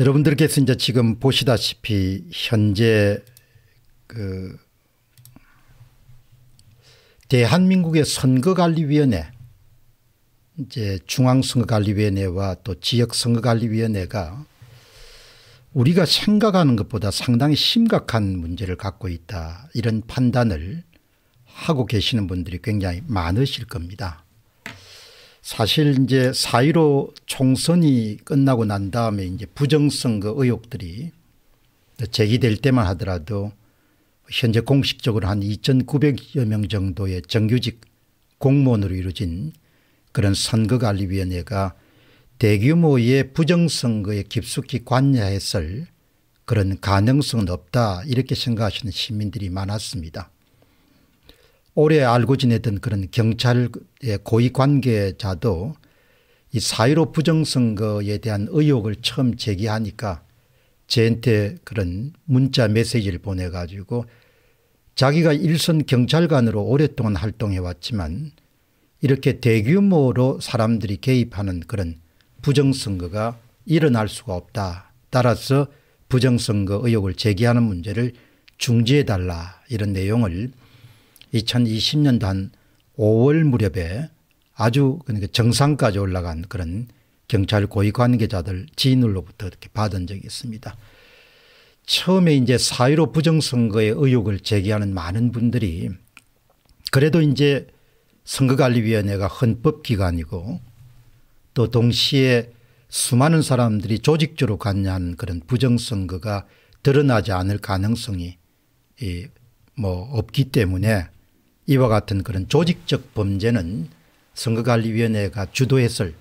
여러분들께서 이제 지금 보시다시피 현재 그 대한민국의 선거관리위원회 이제 중앙선거관리위원회와 또 지역선거관리위원회가 우리가 생각하는 것보다 상당히 심각한 문제를 갖고 있다 이런 판단을 하고 계시는 분들이 굉장히 많으실 겁니다. 사실 이제 사1로 총선이 끝나고 난 다음에 이제 부정선거 그 의혹들이 제기될 때만 하더라도 현재 공식적으로 한 2,900여 명 정도의 정규직 공무원으로 이루어진 그런 선거관리위원회가 대규모의 부정선거에 깊숙이 관여했을 그런 가능성은 없다 이렇게 생각하시는 시민들이 많았습니다. 오래 알고 지냈던 그런 경찰의 고위 관계자도 이 사유로 부정선거에 대한 의혹을 처음 제기하니까 제한테 그런 문자 메시지를 보내가지고 자기가 일선 경찰관으로 오랫동안 활동해 왔지만 이렇게 대규모로 사람들이 개입하는 그런 부정선거가 일어날 수가 없다. 따라서 부정선거 의혹을 제기하는 문제를 중지해달라 이런 내용을 2 0 2 0년단 5월 무렵에 아주 그러니까 정상까지 올라간 그런 경찰 고위 관계자들 지인으로부터 이렇게 받은 적이 있습니다. 처음에 이제 사유로 부정선거의 의혹을 제기하는 많은 분들이 그래도 이제 선거관리위원회가 헌법기관이고 또 동시에 수많은 사람들이 조직적으로 관여하는 그런 부정선거가 드러나지 않을 가능성이 뭐 없기 때문에 이와 같은 그런 조직적 범죄는 선거관리위원회가 주도했을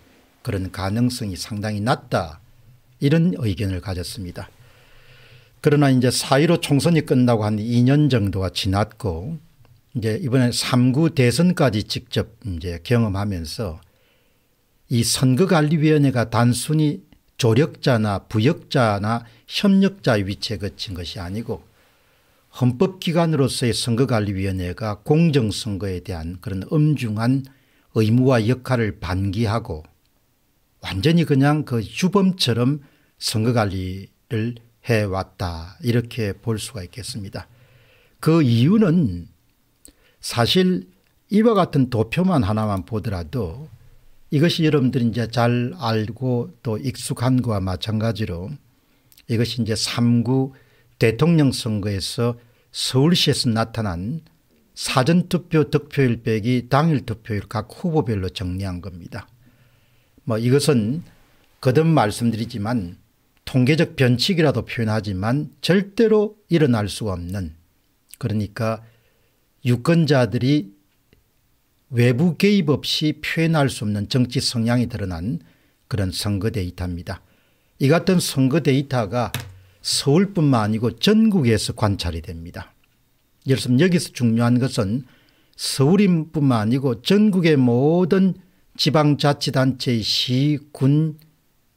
그런 가능성이 상당히 낮다 이런 의견을 가졌습니다. 그러나 이제 4.15 총선이 끝나고 한 2년 정도가 지났고 이제 이번에 3구 대선까지 직접 이제 경험하면서 이 선거관리위원회가 단순히 조력자나 부역자나 협력자의 위치에 그친 것이 아니고 헌법기관으로서의 선거관리위원회가 공정선거에 대한 그런 엄중한 의무와 역할을 반기하고 완전히 그냥 그 주범처럼 선거관리를 해왔다 이렇게 볼 수가 있겠습니다. 그 이유는 사실 이와 같은 도표만 하나만 보더라도 이것이 여러분들이 이제 잘 알고 또 익숙한 것과 마찬가지로 이것이 이제 3구 대통령 선거에서 서울시에서 나타난 사전투표 득표율 빼기 당일 투표율 각 후보별로 정리한 겁니다. 뭐 이것은 거듭 말씀드리지만 통계적 변칙이라도 표현하지만 절대로 일어날 수 없는 그러니까 유권자들이 외부 개입 없이 표현할 수 없는 정치 성향이 드러난 그런 선거 데이터입니다. 이 같은 선거 데이터가 서울뿐만 아니고 전국에서 관찰이 됩니다. 예를 들 여기서 중요한 것은 서울인뿐만 아니고 전국의 모든 지방자치단체의 시, 군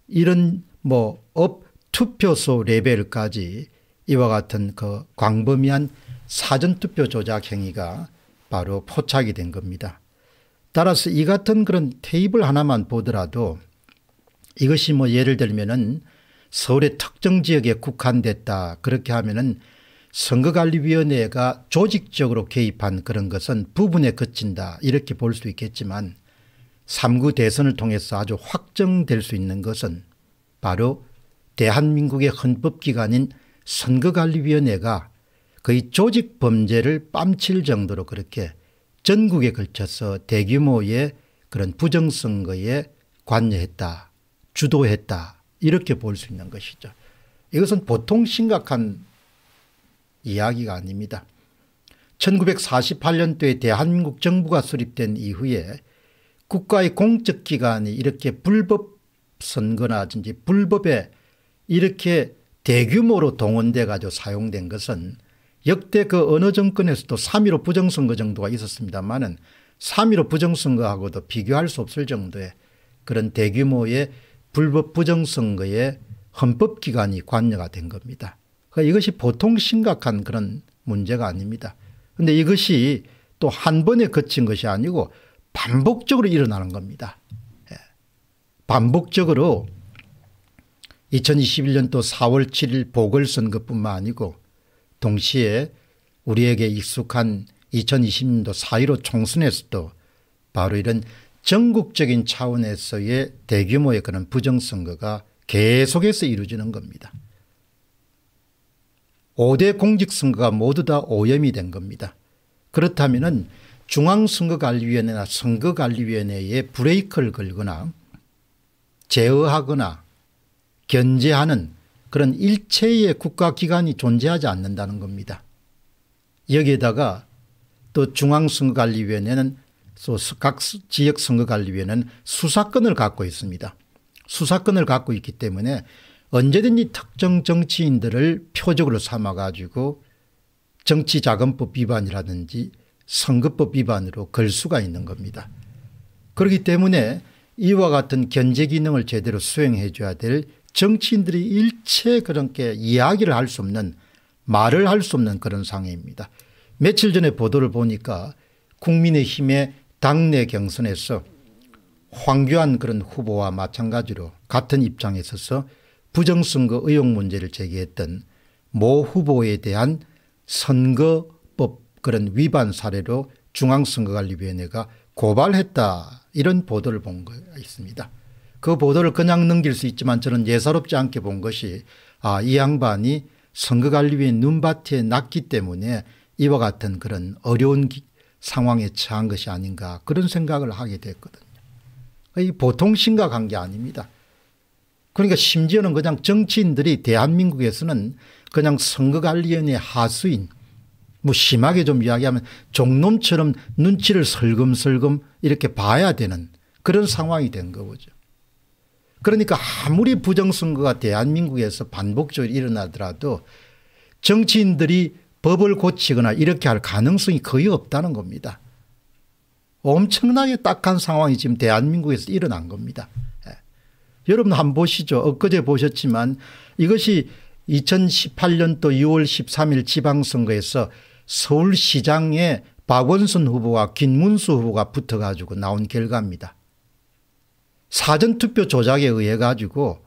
이런 뭐 업 투표소 레벨까지 이와 같은 그 광범위한 사전투표 조작 행위가 바로 포착이 된 겁니다. 따라서 이 같은 그런 테이블 하나만 보더라도 이것이 뭐 예를 들면은 서울의 특정 지역에 국한됐다 그렇게 하면은 선거관리위원회가 조직적으로 개입한 그런 것은 부분에 그친다 이렇게 볼 수 있겠지만 3구 대선을 통해서 아주 확정될 수 있는 것은 바로 대한민국의 헌법기관인 선거관리위원회가 거의 조직 범죄를 뺨칠 정도로 그렇게 전국에 걸쳐서 대규모의 그런 부정선거에 관여했다 주도했다 이렇게 볼 수 있는 것이죠. 이것은 보통 심각한 이야기가 아닙니다. 1948년도에 대한민국 정부가 수립된 이후에 국가의 공적기관이 이렇게 불법 선거나든지 불법에 이렇게 대규모로 동원돼 가지고 사용된 것은 역대 그 어느 정권에서도 3.15 부정선거 정도가 있었습니다마는 3.15 부정선거하고도 비교할 수 없을 정도의 그런 대규모의 불법 부정선거에 헌법기관이 관여가 된 겁니다. 그러니까 이것이 보통 심각한 그런 문제가 아닙니다. 그런데 이것이 또 한 번에 그친 것이 아니고 반복적으로 일어나는 겁니다. 예. 반복적으로 2021년도 4월 7일 보궐선거뿐만 아니고 동시에 우리에게 익숙한 2020년도 4.15 총선에서도 바로 이런 전국적인 차원에서의 대규모의 그런 부정선거가 계속해서 이루어지는 겁니다. 5대 공직선거가 모두 다 오염이 된 겁니다. 그렇다면 중앙선거관리위원회나 선거관리위원회에 브레이크를 걸거나 제어하거나 견제하는 그런 일체의 국가기관이 존재하지 않는다는 겁니다. 여기에다가 또 중앙선거관리위원회는 각 지역 선거관리위원회는 수사권을 갖고 있습니다. 수사권을 갖고 있기 때문에 언제든지 특정 정치인들을 표적으로 삼아 가지고 정치자금법 위반이라든지 선거법 위반으로 걸 수가 있는 겁니다. 그렇기 때문에 이와 같은 견제 기능을 제대로 수행해 줘야 될 정치인들이 일체 그렇게 이야기를 할 수 없는 말을 할 수 없는 그런 상황입니다. 며칠 전에 보도를 보니까 국민의힘의 당내 경선에서 황교안 그런 후보와 마찬가지로 같은 입장에 있어서 부정선거 의혹 문제를 제기했던 모 후보에 대한 선거법 그런 위반 사례로 중앙선거관리위원회가 고발했다 이런 보도를 본거 있습니다. 그 보도를 그냥 넘길 수 있지만 저는 예사롭지 않게 본 것이 아, 이 양반이 선거관리위원 눈밭에 났기 때문에 이와 같은 그런 어려운 상황에 처한 것이 아닌가 그런 생각을 하게 됐거든요. 보통 심각한 게 아닙니다. 그러니까 심지어는 그냥 정치인들이 대한민국에서는 그냥 선거관리위원회 하수인 뭐 심하게 좀 이야기하면 종놈처럼 눈치를 설금설금 이렇게 봐야 되는 그런 상황이 된 거죠. 그러니까 아무리 부정선거가 대한민국에서 반복적으로 일어나더라도 정치인들이 법을 고치거나 이렇게 할 가능성이 거의 없다는 겁니다. 엄청나게 딱한 상황이 지금 대한민국에서 일어난 겁니다. 예. 여러분 한 보시죠. 엊그제 보셨지만 이것이 2018년도 2월 13일 지방선거에서 서울시장에 박원순 후보와 김문수 후보가 붙어가지고 나온 결과입니다. 사전투표 조작에 의해 가지고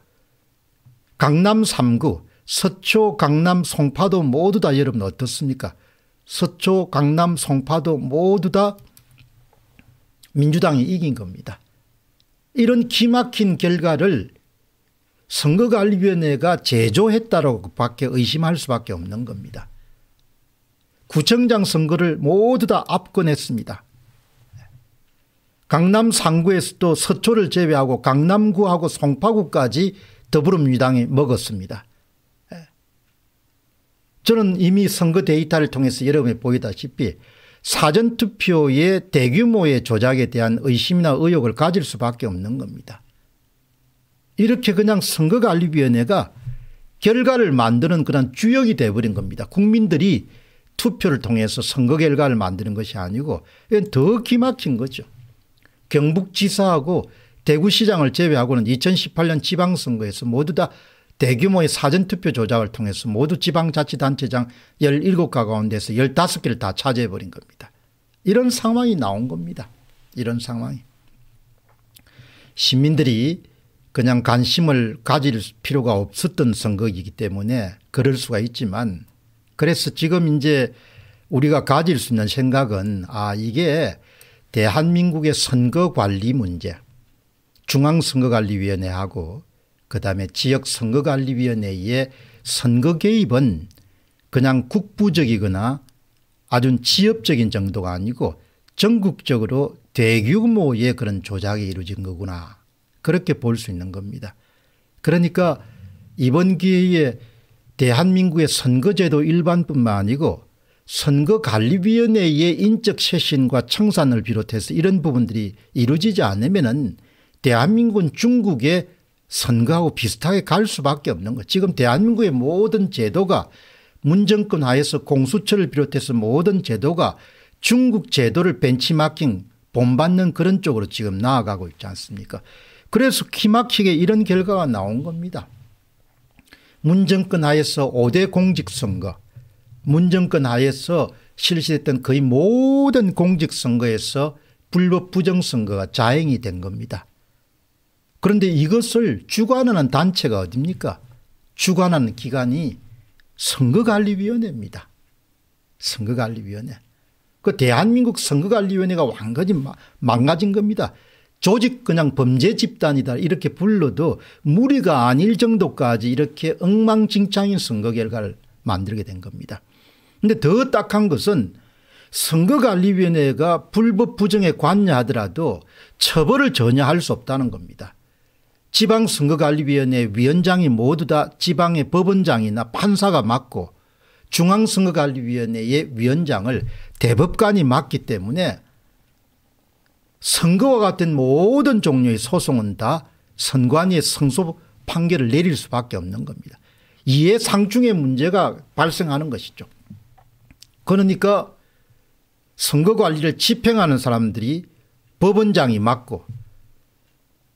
강남 3구 서초 강남 송파도 모두 다 여러분 어떻습니까 서초 강남 송파도 모두 다 민주당이 이긴 겁니다. 이런 기막힌 결과를 선거관리위원회가 제조했다고 밖에 의심할 수밖에 없는 겁니다. 구청장 선거를 모두 다 압권했습니다. 강남 3구에서도 서초를 제외하고 강남구하고 송파구까지 더불어민주당이 먹었습니다. 저는 이미 선거 데이터를 통해서 여러분이 보이다시피 사전투표의 대규모의 조작에 대한 의심이나 의혹을 가질 수밖에 없는 겁니다. 이렇게 그냥 선거관리위원회가 결과를 만드는 그런 주역이 돼버린 겁니다. 국민들이 투표를 통해서 선거 결과를 만드는 것이 아니고 이건 더 기막힌 거죠. 경북지사하고 대구시장을 제외하고는 2018년 지방선거에서 모두 다 대규모의 사전투표 조작을 통해서 모두 지방자치단체장 17가 가운데서 15개를 다 차지해버린 겁니다. 이런 상황이 나온 겁니다. 이런 상황이. 시민들이 그냥 관심을 가질 필요가 없었던 선거이기 때문에 그럴 수가 있지만 그래서 지금 이제 우리가 가질 수 있는 생각은 아 이게 대한민국의 선거관리 문제 중앙선거관리위원회하고 그 다음에 지역선거관리위원회의 선거 개입은 그냥 국부적이거나 아주 지엽적인 정도가 아니고 전국적으로 대규모의 그런 조작이 이루어진 거구나 그렇게 볼 수 있는 겁니다. 그러니까 이번 기회에 대한민국의 선거제도 일반뿐만 아니고 선거관리위원회의 인적 쇄신과 청산을 비롯해서 이런 부분들이 이루어지지 않으면 대한민국은 중국의 선거하고 비슷하게 갈 수밖에 없는 거 지금 대한민국의 모든 제도가 문정권 하에서 공수처를 비롯해서 모든 제도가 중국 제도를 벤치마킹 본받는 그런 쪽으로 지금 나아가고 있지 않습니까 그래서 키막히게 이런 결과가 나온 겁니다. 문정권 하에서 5대 공직선거 문정권 하에서 실시됐던 거의 모든 공직선거에서 불법 부정선거가 자행이 된 겁니다. 그런데 이것을 주관하는 단체가 어딥니까? 주관하는 기관이 선거관리위원회입니다. 선거관리위원회. 그 대한민국 선거관리위원회가 완전히 망가진 겁니다. 조직 그냥 범죄 집단이다 이렇게 불러도 무리가 아닐 정도까지 이렇게 엉망진창인 선거 결과를 만들게 된 겁니다. 근데 더 딱한 것은 선거관리위원회가 불법 부정에 관여하더라도 처벌을 전혀 할 수 없다는 겁니다. 지방선거관리위원회 위원장이 모두 다 지방의 법원장이나 판사가 맡고 중앙선거관리위원회의 위원장을 대법관이 맡기 때문에 선거와 같은 모든 종류의 소송은 다 선관위의 승소 판결을 내릴 수밖에 없는 겁니다. 이에 상중의 문제가 발생하는 것이죠. 그러니까 선거관리를 집행하는 사람들이 법원장이 맡고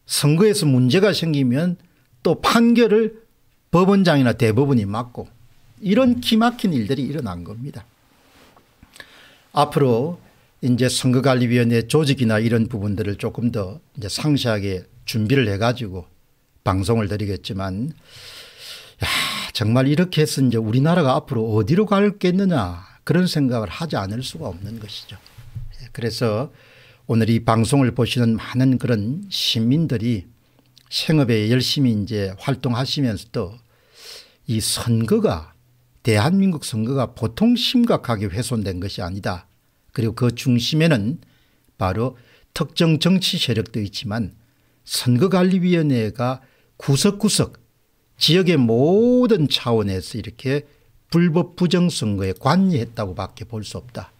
선거에서 문제가 생기면 또 판결을 법원장이나 대법원이 맡고 이런 음. 기막힌 일들이 일어난 겁니다. 앞으로 이제 선거관리위원회 조직이나 이런 부분들을 조금 더 이제 상세하게 준비를 해가지고 방송을 드리겠지만 야, 정말 이렇게 해서 이제 우리나라가 앞으로 어디로 갈겠느냐 그런 생각을 하지 않을 수가 없는 것이죠. 예, 그래서 오늘 이 방송을 보시는 많은 그런 시민들이 생업에 열심히 이제 활동하시면서도 이 선거가 대한민국 선거가 보통 심각하게 훼손된 것이 아니다. 그리고 그 중심에는 바로 특정 정치 세력도 있지만 선거관리위원회가 구석구석 지역의 모든 차원에서 이렇게 불법 부정선거에 관여했다고 밖에 볼 수 없다.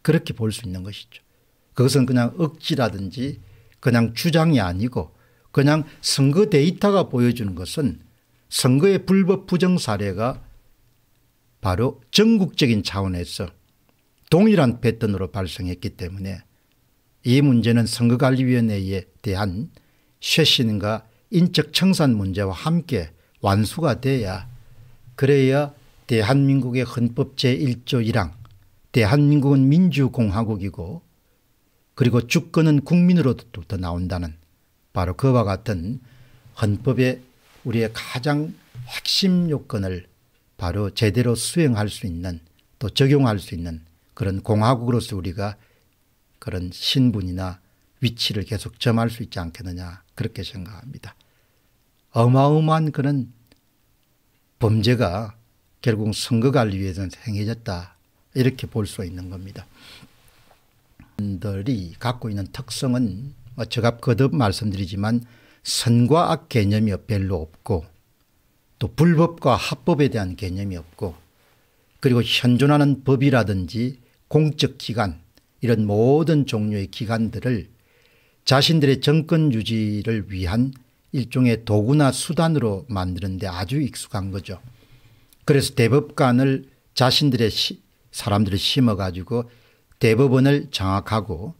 그렇게 볼 수 있는 것이죠. 그것은 그냥 억지라든지 그냥 주장이 아니고 그냥 선거 데이터가 보여주는 것은 선거의 불법 부정 사례가 바로 전국적인 차원에서 동일한 패턴으로 발생했기 때문에 이 문제는 선거관리위원회에 대한 쇄신과 인적 청산 문제와 함께 완수가 돼야 그래야 대한민국의 헌법 제1조 1항 대한민국은 민주공화국이고 그리고 주권은 국민으로부터 나온다는 바로 그와 같은 헌법의 우리의 가장 핵심 요건을 바로 제대로 수행할 수 있는 또 적용할 수 있는 그런 공화국으로서 우리가 그런 신분이나 위치를 계속 점할 수 있지 않겠느냐 그렇게 생각합니다. 어마어마한 그런 범죄가 결국 선거관리위에서 행해졌다 이렇게 볼 수 있는 겁니다. 들이 갖고 있는 특성은 뭐 제가 거듭 말씀드리지만 선과 악 개념이 별로 없고 또 불법과 합법에 대한 개념이 없고 그리고 현존하는 법이라든지 공적 기관 이런 모든 종류의 기관들을 자신들의 정권 유지를 위한 일종의 도구나 수단으로 만드는데 아주 익숙한 거죠. 그래서 대법관을 자신들의 시, 사람들을 심어가지고 대법원을 장악하고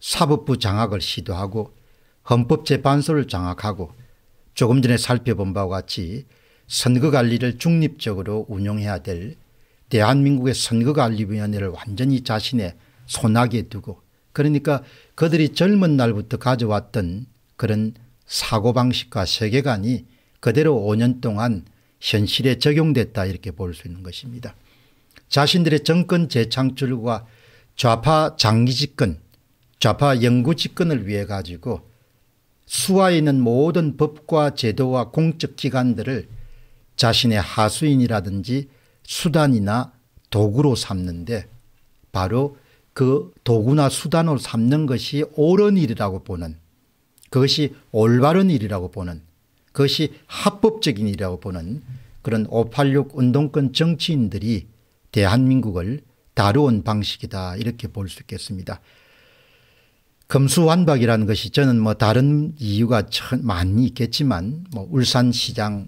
사법부 장악을 시도하고 헌법재판소를 장악하고 조금 전에 살펴본 바와 같이 선거관리를 중립적으로 운영해야 될 대한민국의 선거관리위원회를 완전히 자신의 손아귀에 두고 그러니까 그들이 젊은 날부터 가져왔던 그런 사고방식과 세계관이 그대로 5년 동안 현실에 적용됐다 이렇게 볼 수 있는 것입니다. 자신들의 정권 재창출과 좌파 장기 집권, 좌파 영구 집권을 위해 가지고 수하에 있는 모든 법과 제도와 공적 기관들을 자신의 하수인이라든지 수단이나 도구로 삼는데 바로 그 도구나 수단으로 삼는 것이 옳은 일이라고 보는 그것이 올바른 일이라고 보는 그것이 합법적인 일이라고 보는 그런 586 운동권 정치인들이 대한민국을 다루온 방식이다 이렇게 볼 수 있겠습니다. 금수완박이라는 것이 저는 뭐 다른 이유가 많이 있겠지만 뭐 울산시장의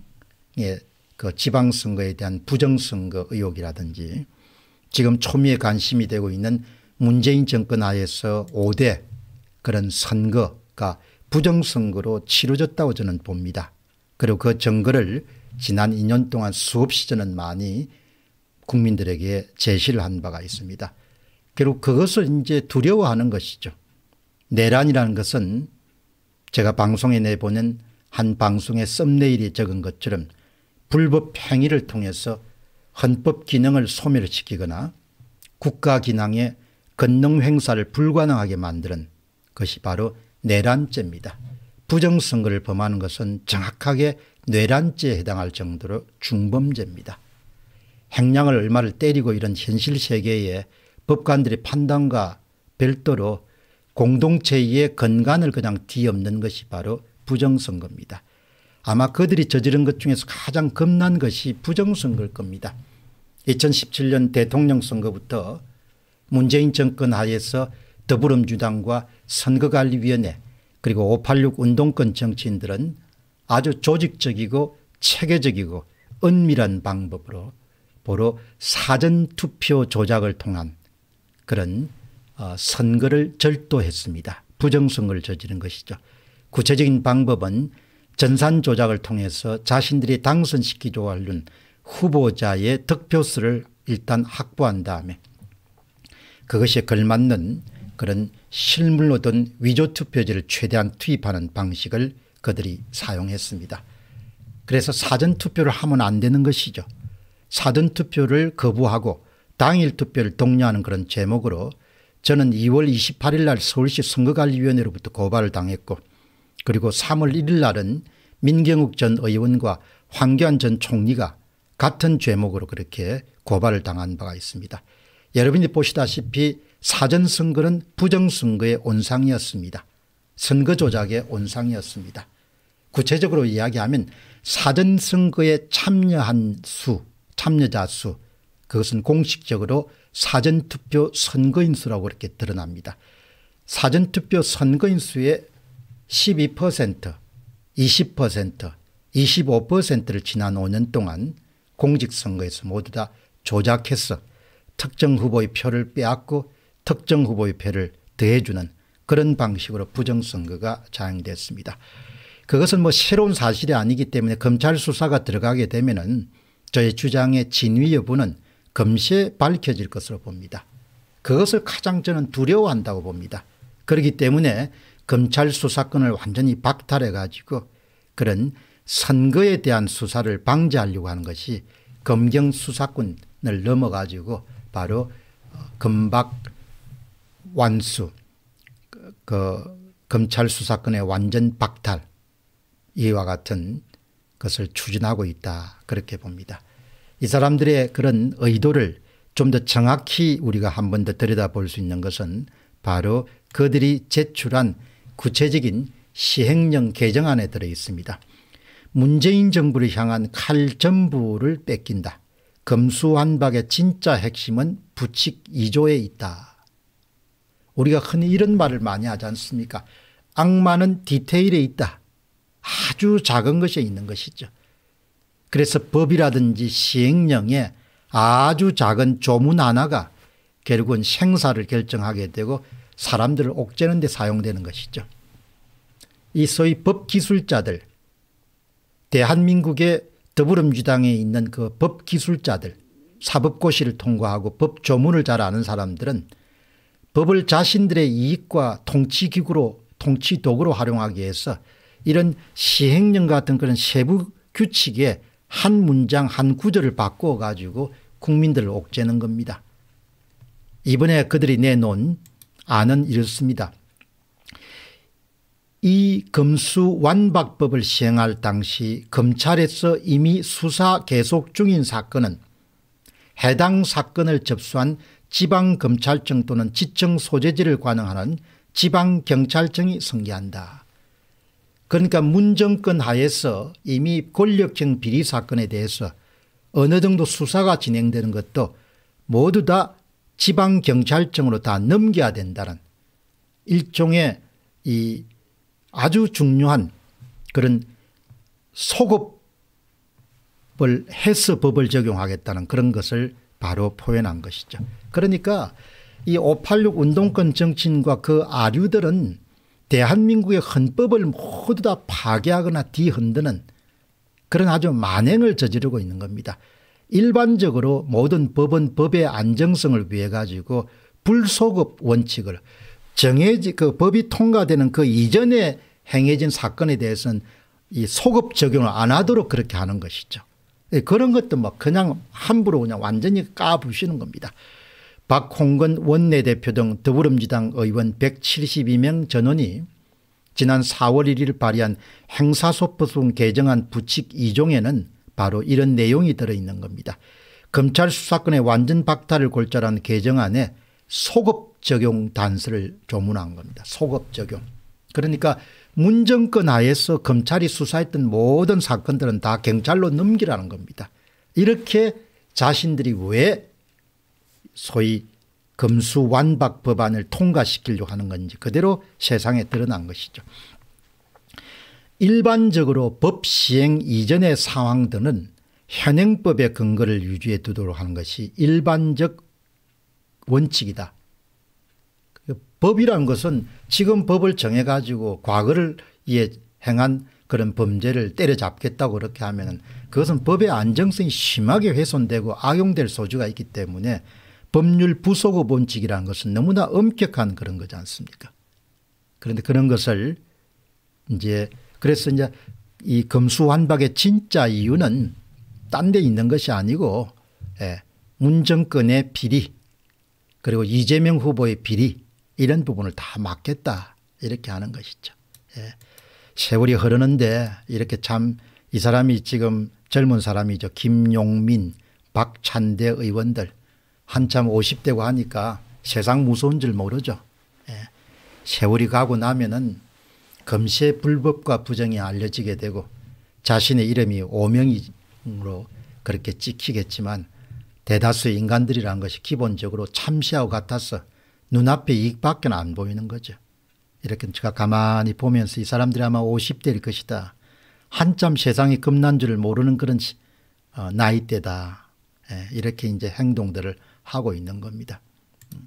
그 지방선거에 대한 부정선거 의혹이라든지 지금 초미의 관심이 되고 있는 문재인 정권 하에서 5대 그런 선거가 부정선거로 치러졌다고 저는 봅니다. 그리고 그 정거를 지난 2년 동안 수없이 저는 많이 국민들에게 제시를 한 바가 있습니다. 결국 그것을 이제 두려워하는 것이죠. 내란이라는 것은 제가 방송에 내보낸 한 방송의 썸네일이 적은 것처럼 불법 행위를 통해서 헌법 기능을 소멸시키거나 국가 기능의 건능 행사를 불가능하게 만드는 것이 바로 내란죄입니다. 부정선거를 범하는 것은 정확하게 뇌란죄에 해당할 정도로 중범죄입니다. 행량을 얼마를 때리고 이런 현실 세계에 법관들의 판단과 별도로 공동체의 건간을 그냥 뒤엎는 것이 바로 부정선거입니다. 아마 그들이 저지른 것 중에서 가장 겁난 것이 부정선거일 겁니다. 2017년 대통령 선거부터 문재인 정권 하에서 더불어민주당과 선거관리위원회 그리고 586 운동권 정치인들은 아주 조직적이고 체계적이고 은밀한 방법으로 보로 사전투표 조작을 통한 그런 어, 선거를 절도했습니다. 부정선거를 저지른 것이죠. 구체적인 방법은 전산 조작을 통해서 자신들이 당선시키려고 하는 후보자의 득표수를 일단 확보한 다음에 그것에 걸맞는 그런 실물로 든 위조투표지를 최대한 투입하는 방식을 그들이 사용했습니다. 그래서 사전투표를 하면 안 되는 것이죠. 사전 투표를 거부하고 당일 투표를 독려하는 그런 제목으로 저는 2월 28일 날 서울시 선거관리위원회로부터 고발을 당했고 그리고 3월 1일 날은 민경욱 전 의원과 황교안 전 총리가 같은 죄목으로 그렇게 고발을 당한 바가 있습니다. 여러분이 보시다시피 사전선거는 부정선거의 온상이었습니다. 선거 조작의 온상이었습니다. 구체적으로 이야기하면 사전선거에 참여한 수 참여자 수 그것은 공식적으로 사전투표 선거인 수라고 이렇게 드러납니다. 사전투표 선거인 수의 12% 20% 25%를 지난 5년 동안 공직선거에서 모두 다 조작해서 특정 후보의 표를 빼앗고 특정 후보의 표를 더해주는 그런 방식으로 부정선거가 자행됐습니다. 그것은 뭐 새로운 사실이 아니기 때문에 검찰 수사가 들어가게 되면은 저의 주장의 진위 여부는 금세 밝혀질 것으로 봅니다. 그것을 가장 저는 두려워한다고 봅니다. 그렇기 때문에 검찰 수사권을 완전히 박탈해 가지고 그런 선거에 대한 수사를 방지하려고 하는 것이 검경 수사권을 넘어 가지고 바로 검박 어, 완수 그 검찰 수사권의 완전 박탈 이와 같은 것을 추진하고 있다 그렇게 봅니다. 이 사람들의 그런 의도를 좀 더 정확히 우리가 한 번 더 들여다볼 수 있는 것은 바로 그들이 제출한 구체적인 시행령 개정안에 들어 있습니다. 문재인 정부를 향한 칼 전부를 뺏긴다. 검수완박의 진짜 핵심은 부칙 2조에 있다. 우리가 흔히 이런 말을 많이 하지 않습니까? 악마는 디테일에 있다. 아주 작은 것이 있는 것이죠. 그래서 법이라든지 시행령에 아주 작은 조문 하나가 결국은 생사를 결정하게 되고 사람들을 옥죄는 데 사용되는 것이죠. 이 소위 법기술자들 대한민국의 더불어민주당에 있는 그 법기술자들 사법고시를 통과하고 법조문을 잘 아는 사람들은 법을 자신들의 이익과 통치기구로 통치도구로 활용하기 위해서 이런 시행령 같은 그런 세부 규칙에 한 문장 한 구절을 바꿔 가지고 국민들을 옥죄는 겁니다. 이번에 그들이 내놓은 안은 이렇습니다. 이 금수 완박법을 시행할 당시 검찰에서 이미 수사 계속 중인 사건은 해당 사건을 접수한 지방검찰청 또는 지청 소재지를 관할하는 지방경찰청이 승계한다. 그러니까 문정권 하에서 이미 권력형 비리 사건에 대해서 어느 정도 수사가 진행되는 것도 모두 다 지방경찰청으로 다 넘겨야 된다는 일종의 이 아주 중요한 그런 소급을 해서 법을 적용하겠다는 그런 것을 바로 표현한 것이죠. 그러니까 이 586 운동권 정치인과 그 아류들은 대한민국의 헌법을 모두 다 파괴하거나 뒤흔드는 그런 아주 만행을 저지르고 있는 겁니다. 일반적으로 모든 법은 법의 안정성을 위해 가지고 불소급 원칙을 정해지 그 법이 통과되는 그 이전에 행해진 사건에 대해서는 이 소급 적용을 안 하도록 그렇게 하는 것이죠. 예, 그런 것도 뭐 그냥 함부로 그냥 완전히 까부시는 겁니다. 박홍근 원내대표 등 더불어민주당 의원 172명 전원이 지난 4월 1일 발의한 행사소포송 개정안 부칙 2종에는 바로 이런 내용이 들어있는 겁니다. 검찰 수사권의 완전 박탈을 골자한 개정안에 소급 적용 단서를 조문한 겁니다. 소급 적용. 그러니까 문정권 하에서 검찰이 수사했던 모든 사건들은 다 경찰로 넘기라는 겁니다. 이렇게 자신들이 왜 소위 금수 완박 법안을 통과시키려고 하는 건지 그대로 세상에 드러난 것이죠. 일반적으로 법 시행 이전의 상황들은 현행법의 근거를 유지해 두도록 하는 것이 일반적 원칙이다. 그 법이라는 것은 지금 법을 정해가지고 과거를 예, 행한 그런 범죄를 때려잡겠다고 그렇게 하면 그것은 법의 안정성이 심하게 훼손되고 악용될 소지가 있기 때문에 법률 부속의 본칙이라는 것은 너무나 엄격한 그런 거지 않습니까? 그런데 그런 것을 이제 그래서 이제 이 검수완박의 진짜 이유는 딴 데 있는 것이 아니고 예, 문정권의 비리 그리고 이재명 후보의 비리 이런 부분을 다 막겠다 이렇게 하는 것이죠. 예. 세월이 흐르는데 이렇게 참 이 사람이 지금 젊은 사람이죠. 김용민 박찬대 의원들 한참 50대고 하니까 세상 무서운 줄 모르죠. 예. 세월이 가고 나면은 금세 불법과 부정이 알려지게 되고 자신의 이름이 오명으로 그렇게 찍히겠지만 대다수의 인간들이란 것이 기본적으로 참시하고 같아서 눈앞에 이익밖에 안 보이는 거죠. 이렇게 제가 가만히 보면서 이 사람들이 아마 50대일 것이다. 한참 세상이 겁난 줄을 모르는 그런 어, 나이대다. 예, 이렇게 이제 행동들을 하고 있는 겁니다. 음.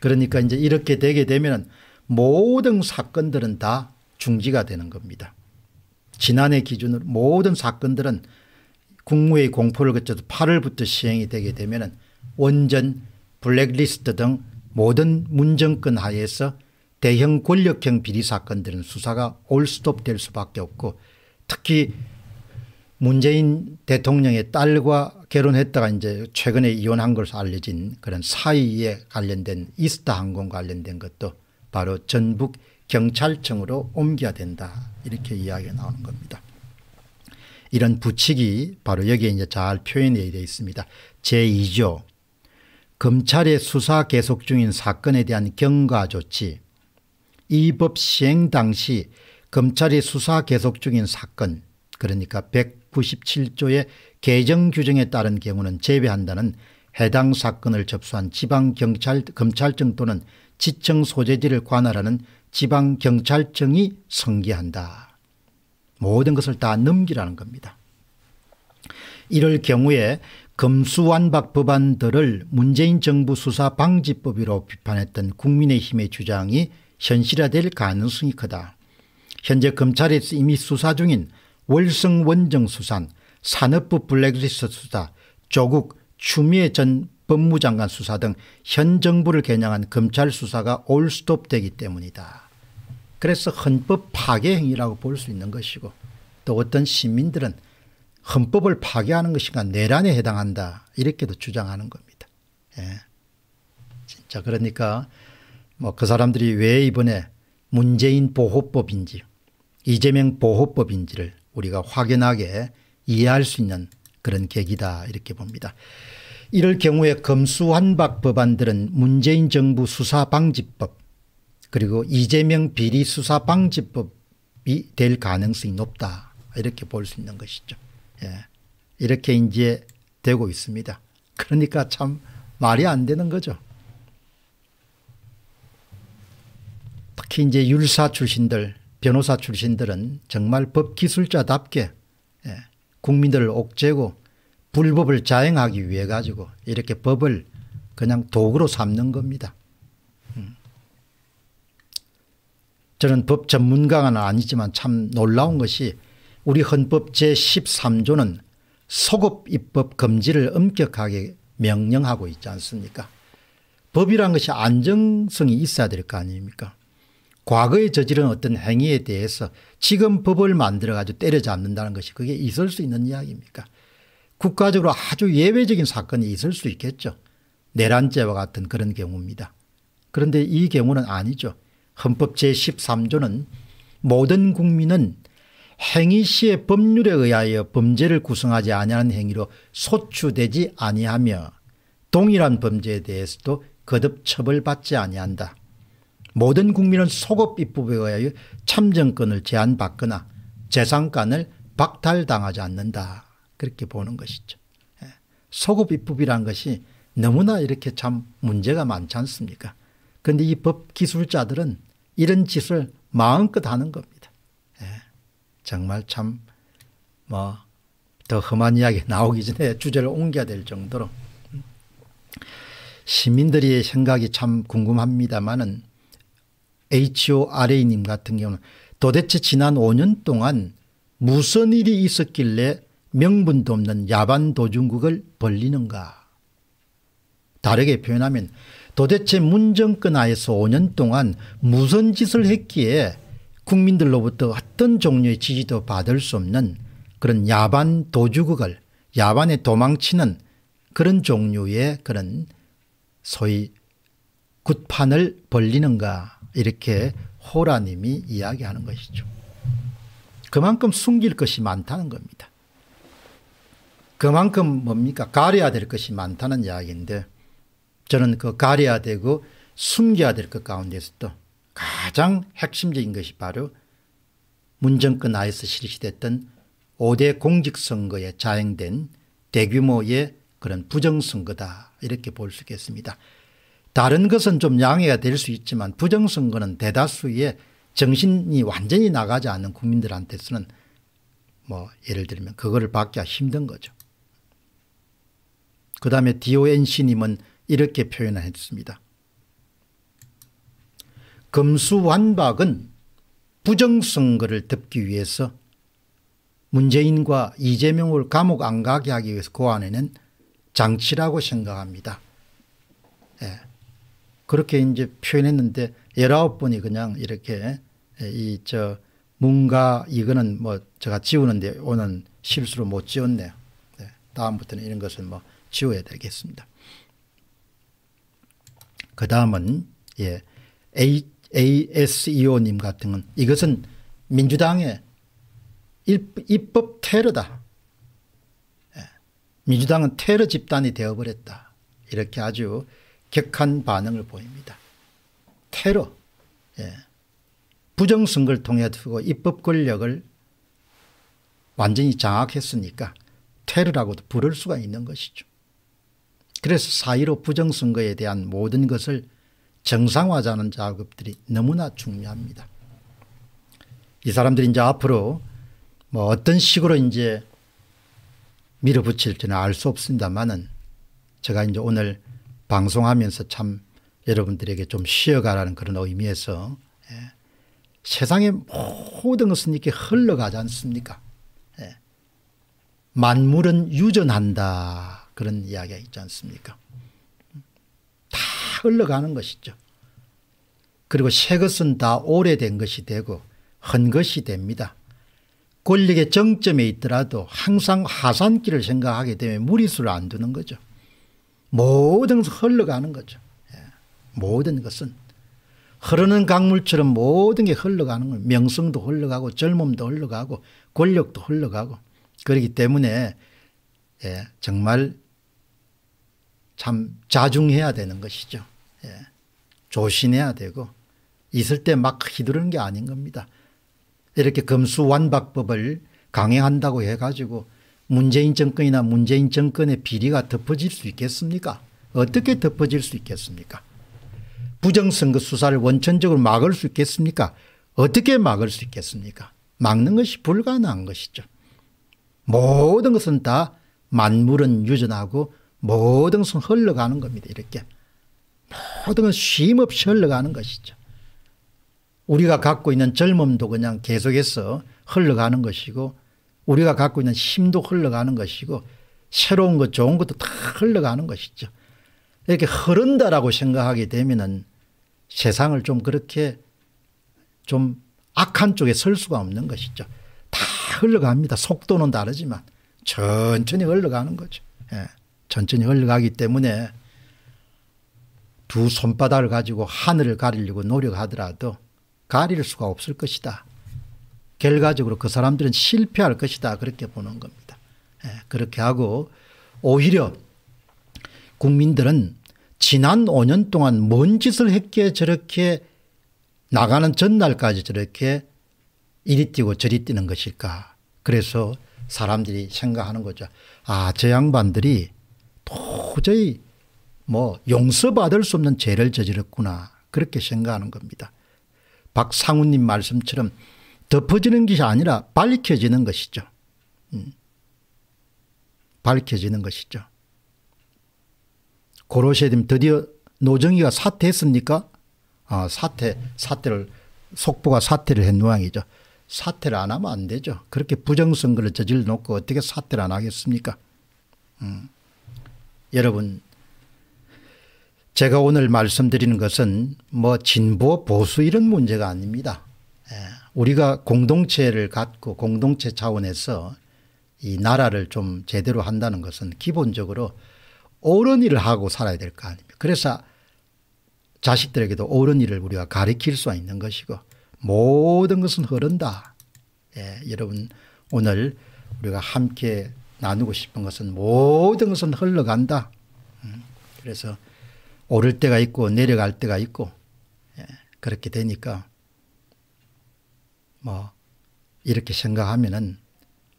그러니까 이제 이렇게 되게 되면 모든 사건들은 다 중지가 되는 겁니다. 지난해 기준으로 모든 사건들은 국무회의 공포를 거쳐서 8월부터 시행이 되게 되면 원전, 블랙리스트 등 모든 문정권 하에서 대형 권력형 비리 사건들은 수사가 올스톱 될 수밖에 없고 특히 문재인 대통령의 딸과 결혼했다가 이제 최근에 이혼한 것으로 알려진 그런 사이에 관련된 이스타 항공 관련된 것도 바로 전북 경찰청으로 옮겨야 된다 이렇게 이야기가 나오는 겁니다. 이런 부칙이 바로 여기에 이제 잘 표현이 되어 있습니다. 제2조 검찰의 수사 계속 중인 사건에 대한 경과 조치 이 법 시행 당시 검찰이 수사 계속 중인 사건 그러니까 197조의 개정 규정에 따른 경우는 제외한다는 해당 사건을 접수한 지방경찰 검찰청 또는 지청 소재지를 관할하는 지방경찰청이 성계한다 모든 것을 다 넘기라는 겁니다. 이럴 경우에 검수완박 법안들을 문재인 정부 수사방지법으로 비판했던 국민의힘의 주장이 현실화될 가능성이 크다. 현재 검찰에서 이미 수사 중인 월성원정 수산, 산업부 블랙리스트 수사, 조국, 추미애 전 법무장관 수사 등 현 정부를 겨냥한 검찰 수사가 올스톱되기 때문이다. 그래서 헌법 파괴 행위라고 볼 수 있는 것이고 또 어떤 시민들은 헌법을 파괴하는 것인가 그러니까 내란에 해당한다 이렇게도 주장하는 겁니다. 예. 진짜 그러니까 뭐 그 사람들이 왜 이번에 문재인 보호법인지 이재명 보호법인지를 우리가 확연하게 이해할 수 있는 그런 계기다 이렇게 봅니다. 이럴 경우에 검수완박 법안들은 문재인 정부 수사방지법 그리고 이재명 비리 수사방지법이 될 가능성이 높다 이렇게 볼 수 있는 것이죠. 예. 이렇게 이제 되고 있습니다. 그러니까 참 말이 안 되는 거죠. 특히 이제 율사 출신들 변호사 출신들은 정말 법 기술자답게 예, 국민들을 옥죄고 불법을 자행하기 위해 가지고 이렇게 법을 그냥 도구로 삼는 겁니다. 음. 저는 법 전문가는 아니지만 참 놀라운 것이 우리 헌법 제13조는 소급 입법 금지를 엄격하게 명령하고 있지 않습니까 법이란 것이 안정성이 있어야 될 거 아닙니까 과거에 저지른 어떤 행위에 대해서 지금 법을 만들어 가지고 때려잡는다는 것이 그게 있을 수 있는 이야기입니까 국가적으로 아주 예외적인 사건이 있을 수 있겠죠. 내란죄와 같은 그런 경우입니다. 그런데 이 경우는 아니죠. 헌법 제13조는 모든 국민은 행위 시의 법률에 의하여 범죄를 구성하지 아니하는 행위로 소추되지 아니하며 동일한 범죄에 대해서도 거듭 처벌받지 아니한다. 모든 국민은 소급 입법에 의하여 참정권을 제한받거나 재산권을 박탈당하지 않는다. 그렇게 보는 것이죠. 소급 예. 입법이란 것이 너무나 이렇게 참 문제가 많지 않습니까? 그런데 이 법 기술자들은 이런 짓을 마음껏 하는 겁니다. 예. 정말 참 뭐 더 험한 이야기 나오기 전에 주제를 옮겨야 될 정도로 시민들의 생각이 참 궁금합니다만은 HORA님 같은 경우는 도대체 지난 5년 동안 무슨 일이 있었길래 명분도 없는 야반 도중국을 벌리는가. 다르게 표현하면 도대체 문정권 하에서 5년 동안 무슨 짓을 했기에 국민들로부터 어떤 종류의 지지도 받을 수 없는 그런 야반 도주국을 야반에 도망치는 그런 종류의 그런 소위 굿판을 벌리는가 이렇게 호라님이 이야기하는 것이죠. 그만큼 숨길 것이 많다는 겁니다. 그만큼 뭡니까? 가려야 될 것이 많다는 이야기인데 저는 그 가려야 되고 숨겨야 될 것 가운데서도 가장 핵심적인 것이 바로 문정권 하에서 실시됐던 5대 공직선거에 자행된 대규모의 그런 부정선거다 이렇게 볼 수 있겠습니다. 다른 것은 좀 양해가 될 수 있지만 부정선거는 대다수의 정신이 완전히 나가지 않는 국민들한테서는 뭐 예를 들면 그거를 받기가 힘든 거죠. 그 다음에 DONC님은 이렇게 표현을 했습니다. 금수완박은 부정선거를 덮기 위해서 문재인과 이재명을 감옥 안 가게 하기 위해서 고안해낸 그 장치라고 생각합니다. 그렇게 이제 표현했는데 19번이 그냥 이렇게 이저 문가 이거는 뭐 제가 지우는데 오늘 실수로 못 지웠네요. 네. 다음부터는 이런 것을 뭐 지워야 되겠습니다. 그 다음은 예. A, ASEO님 같은 건 이것은 민주당의 입법 테러다. 예, 민주당은 테러 집단이 되어버렸다. 이렇게 아주 격한 반응을 보입니다. 테러, 예. 부정선거를 통해 두 입법 권력을 완전히 장악했으니까 테러라고도 부를 수가 있는 것이죠. 그래서 사1로 부정선거에 대한 모든 것을 정상화하자는 작업들이 너무나 중요합니다. 이 사람들이 이제 앞으로 뭐 어떤 식으로 이제 밀어붙일지는 알 수 없습니다만은 제가 이제 오늘 방송하면서 참 여러분들에게 좀 쉬어가라는 그런 의미에서 예. 세상의 모든 것은 이렇게 흘러가지 않습니까? 예. 만물은 유전한다 그런 이야기가 있지 않습니까? 다 흘러가는 것이죠. 그리고 새 것은 다 오래된 것이 되고 헌 것이 됩니다. 권력의 정점에 있더라도 항상 하산길을 생각하게 되면 무리수를 안 두는 거죠. 모든 것은 흘러가는 거죠. 예. 모든 것은 흐르는 강물처럼 모든 게 흘러가는 거예요. 명성도 흘러가고 젊음도 흘러가고 권력도 흘러가고 그러기 때문에 예, 정말 참 자중해야 되는 것이죠. 예, 조심해야 되고 있을 때 막 휘두르는 게 아닌 겁니다. 이렇게 금수완박법을 강행한다고 해가지고 문재인 정권이나 문재인 정권의 비리가 덮어질 수 있겠습니까? 어떻게 덮어질 수 있겠습니까? 부정선거 수사를 원천적으로 막을 수 있겠습니까? 어떻게 막을 수 있겠습니까? 막는 것이 불가능한 것이죠. 모든 것은 다 만물은 유전하고 모든 것은 흘러가는 겁니다. 이렇게. 모든 건 쉼없이 흘러가는 것이죠. 우리가 갖고 있는 젊음도 그냥 계속해서 흘러가는 것이고 우리가 갖고 있는 힘도 흘러가는 것이고 새로운 것 좋은 것도 다 흘러가는 것이죠. 이렇게 흐른다라고 생각하게 되면은 세상을 좀 그렇게 좀 악한 쪽에 설 수가 없는 것이죠. 다 흘러갑니다. 속도는 다르지만 천천히 흘러가는 거죠. 예. 천천히 흘러가기 때문에 두 손바닥을 가지고 하늘을 가리려고 노력하더라도 가릴 수가 없을 것이다. 결과적으로 그 사람들은 실패할 것이다 그렇게 보는 겁니다. 예, 그렇게 하고 오히려 국민들은 지난 5년 동안 뭔 짓을 했기에 저렇게 나가는 전날까지 저렇게 이리 뛰고 저리 뛰는 것일까. 그래서 사람들이 생각하는 거죠. 아, 저 양반들이 도저히 뭐 용서받을 수 없는 죄를 저질렀구나. 그렇게 생각하는 겁니다. 박상우님 말씀처럼 덮어지는 것이 아니라 밝혀지는 것이죠. 음. 밝혀지는 것이죠. 고로쉐님 드디어 노정이가 사퇴했습니까? 아, 사퇴, 사퇴를, 속보가 사퇴를 한 모양이죠. 사퇴를 안 하면 안 되죠. 그렇게 부정선거를 저질 놓고 어떻게 사퇴를 안 하겠습니까? 음. 여러분, 제가 오늘 말씀드리는 것은 뭐 진보, 보수 이런 문제가 아닙니다. 우리가 공동체를 갖고 공동체 차원에서 이 나라를 좀 제대로 한다는 것은 기본적으로 옳은 일을 하고 살아야 될 거 아닙니까? 그래서 자식들에게도 옳은 일을 우리가 가르칠 수 있는 것이고 모든 것은 흐른다. 예, 여러분 오늘 우리가 함께 나누고 싶은 것은 모든 것은 흘러간다. 음, 그래서 오를 때가 있고 내려갈 때가 있고 예, 그렇게 되니까 뭐 이렇게 생각하면은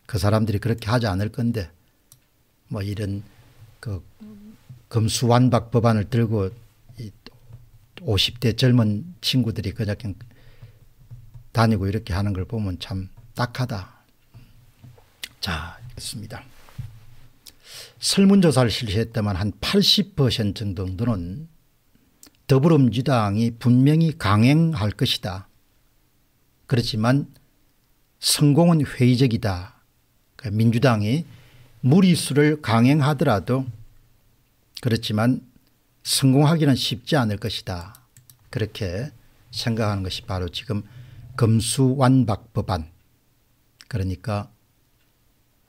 그 사람들이 그렇게 하지 않을 건데 뭐 이런 그 금수완박 법안을 들고 50대 젊은 친구들이 그냥 다니고 이렇게 하는 걸 보면 참 딱하다. 자, 있습니다. 설문조사를 실시했다만 한 80% 정도는 더불어민주당이 분명히 강행할 것이다. 그렇지만 성공은 회의적이다. 그 민주당이 무리수를 강행하더라도 그렇지만 성공하기는 쉽지 않을 것이다. 그렇게 생각하는 것이 바로 지금 검수완박법안 그러니까